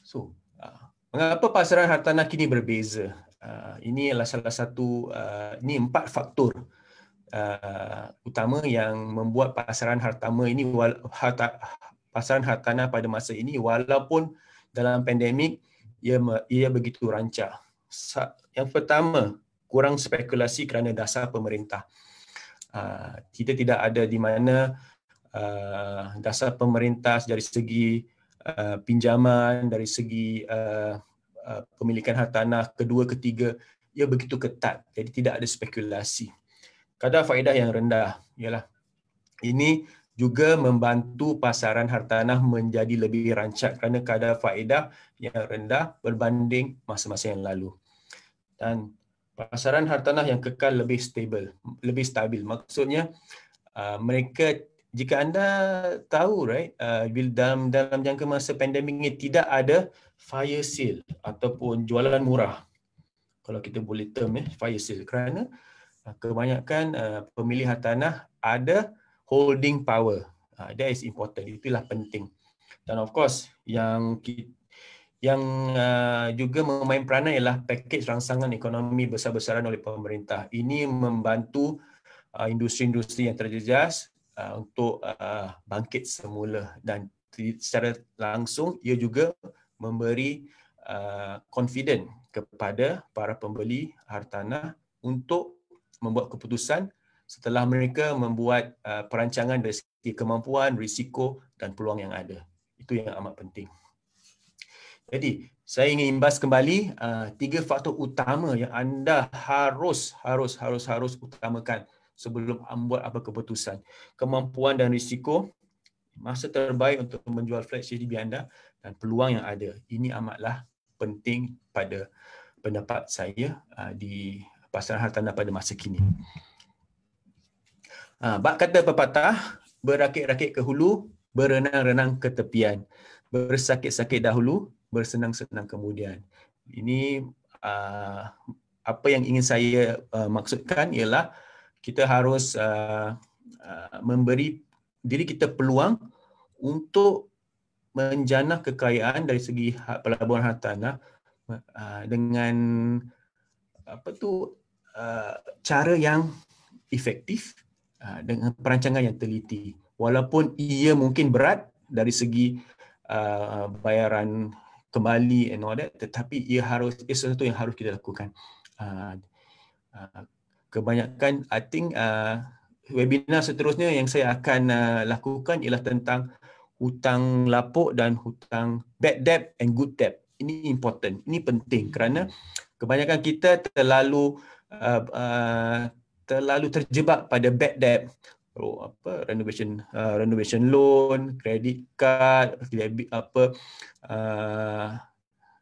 So, Mengapa pasaran hartanah kini berbeza? Ah, ini adalah salah satu, ah, ini empat faktor ah, utama yang membuat pasaran hartanah ini pasaran hartanah pada masa ini walaupun dalam pandemik ia ia begitu rancak. Yang pertama, kurang spekulasi kerana dasar pemerintah. kita tidak ada di mana dasar pemerintah dari segi Uh, pinjaman dari segi uh, uh, pemilikan hartanah kedua ketiga ia begitu ketat jadi tidak ada spekulasi kadar faedah yang rendah ialah ini juga membantu pasaran hartanah menjadi lebih rancak kerana kadar faedah yang rendah berbanding masa-masa yang lalu dan pasaran hartanah yang kekal lebih stabil lebih stabil maksudnya uh, mereka jika anda tahu right bila uh, dalam dalam jangka masa pandemik ini tidak ada fire sale ataupun jualan murah kalau kita boleh term eh fire sale kerana uh, kebanyakan uh, pemilih hartanah ada holding power uh, that is important itulah penting dan of course yang yang uh, juga memain peranan ialah paket rangsangan ekonomi besar-besaran oleh pemerintah ini membantu uh, industri-industri yang terjejas Uh, untuk uh, bangkit semula dan secara langsung ia juga memberi uh, confident kepada para pembeli hartanah untuk membuat keputusan setelah mereka membuat uh, perancangan dari segi kemampuan, risiko dan peluang yang ada. Itu yang amat penting. Jadi, saya ingin imbas kembali uh, tiga faktor utama yang anda harus harus harus harus utamakan sebelum membuat apa keputusan. Kemampuan dan risiko, masa terbaik untuk menjual flat CDB anda dan peluang yang ada. Ini amatlah penting pada pendapat saya ah, di pasaran hartanah pada masa kini. Ah, bak kata pepatah, berakit-rakit ke hulu, berenang-renang ke tepian. Bersakit-sakit dahulu, bersenang-senang kemudian. Ini ah, apa yang ingin saya maksudkan ialah kita harus uh, uh, memberi diri kita peluang untuk menjana kekayaan dari segi hak pelabuhan hartanah uh, dengan apa tu uh, cara yang efektif uh, dengan perancangan yang teliti walaupun ia mungkin berat dari segi uh, bayaran kembali and all that tetapi ia harus ia sesuatu yang harus kita lakukan uh, uh, kebanyakan I think uh, webinar seterusnya yang saya akan uh, lakukan ialah tentang hutang lapuk dan hutang bad debt and good debt. Ini important, ini penting kerana kebanyakan kita terlalu uh, uh, terlalu terjebak pada bad debt oh, apa renovation uh, renovation loan, credit card, debit, apa uh,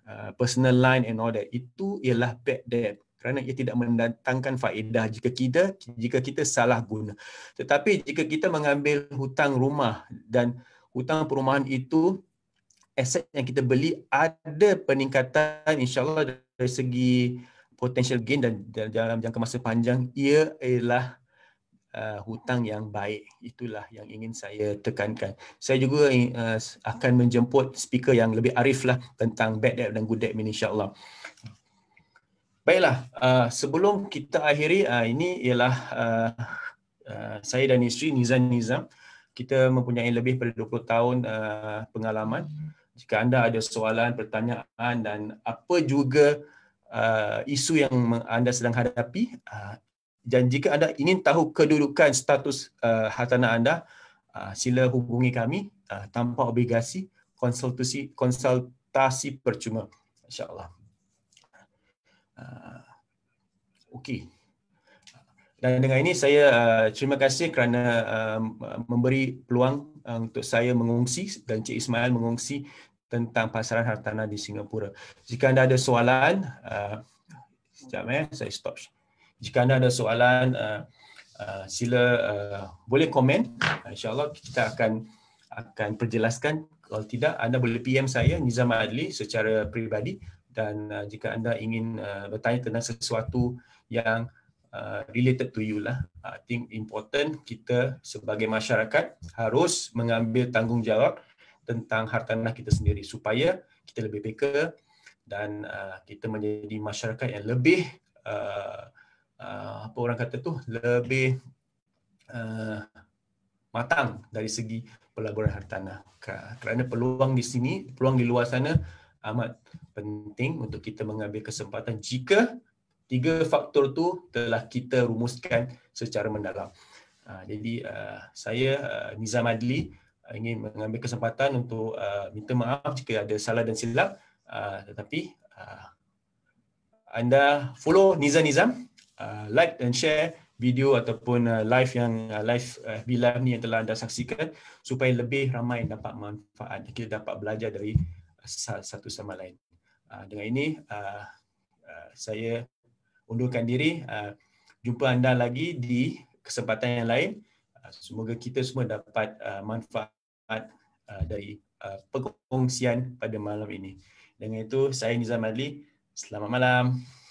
uh, personal line and all that. Itu ialah bad debt kerana ia tidak mendatangkan faedah jika kita jika kita salah guna. Tetapi jika kita mengambil hutang rumah dan hutang perumahan itu aset yang kita beli ada peningkatan insyaallah dari segi potential gain dan dalam jangka masa panjang ia ialah uh, hutang yang baik itulah yang ingin saya tekankan saya juga uh, akan menjemput speaker yang lebih arif lah tentang bad debt dan good debt insyaallah Baiklah, uh, sebelum kita akhiri, uh, ini ialah uh, uh, saya dan isteri Nizam Nizam. Kita mempunyai lebih daripada 20 tahun uh, pengalaman. Jika anda ada soalan, pertanyaan dan apa juga uh, isu yang anda sedang hadapi, uh, dan jika anda ingin tahu kedudukan status uh, hartanah anda, uh, sila hubungi kami uh, tanpa obligasi konsultasi konsultasi percuma. InsyaAllah. Ah, okey. Dan dengan ini saya uh, terima kasih kerana uh, memberi peluang uh, untuk saya mengungsi dan Cik Ismail mengungsi tentang pasaran hartanah di Singapura. Jika anda ada soalan, uh, sekejap eh, saya stop. Jika anda ada soalan, uh, uh, sila uh, boleh komen. InsyaAllah kita akan akan perjelaskan. Kalau tidak, anda boleh PM saya, Nizam Adli, secara peribadi dan uh, jika anda ingin uh, bertanya tentang sesuatu yang uh, related to you lah I think important kita sebagai masyarakat harus mengambil tanggungjawab tentang hartanah kita sendiri supaya kita lebih peka dan uh, kita menjadi masyarakat yang lebih uh, uh, apa orang kata tu lebih uh, matang dari segi pelaburan hartanah kerana peluang di sini peluang di luar sana amat penting untuk kita mengambil kesempatan jika tiga faktor tu telah kita rumuskan secara mendalam. Ah, jadi ah, saya ah, Nizam Adli ingin mengambil kesempatan untuk minta maaf jika ada salah dan silap tetapi anda follow Nizam Nizam like dan share video ataupun live yang live FB live ni yang telah anda saksikan supaya lebih ramai dapat manfaat kita dapat belajar dari satu sama lain. Ah, dengan ini, ah, ah, saya undurkan diri. Jumpa anda lagi di kesempatan yang lain. Semoga kita semua dapat manfaat dari perkongsian pada malam ini. Dengan itu, saya Nizam Adli. Selamat malam.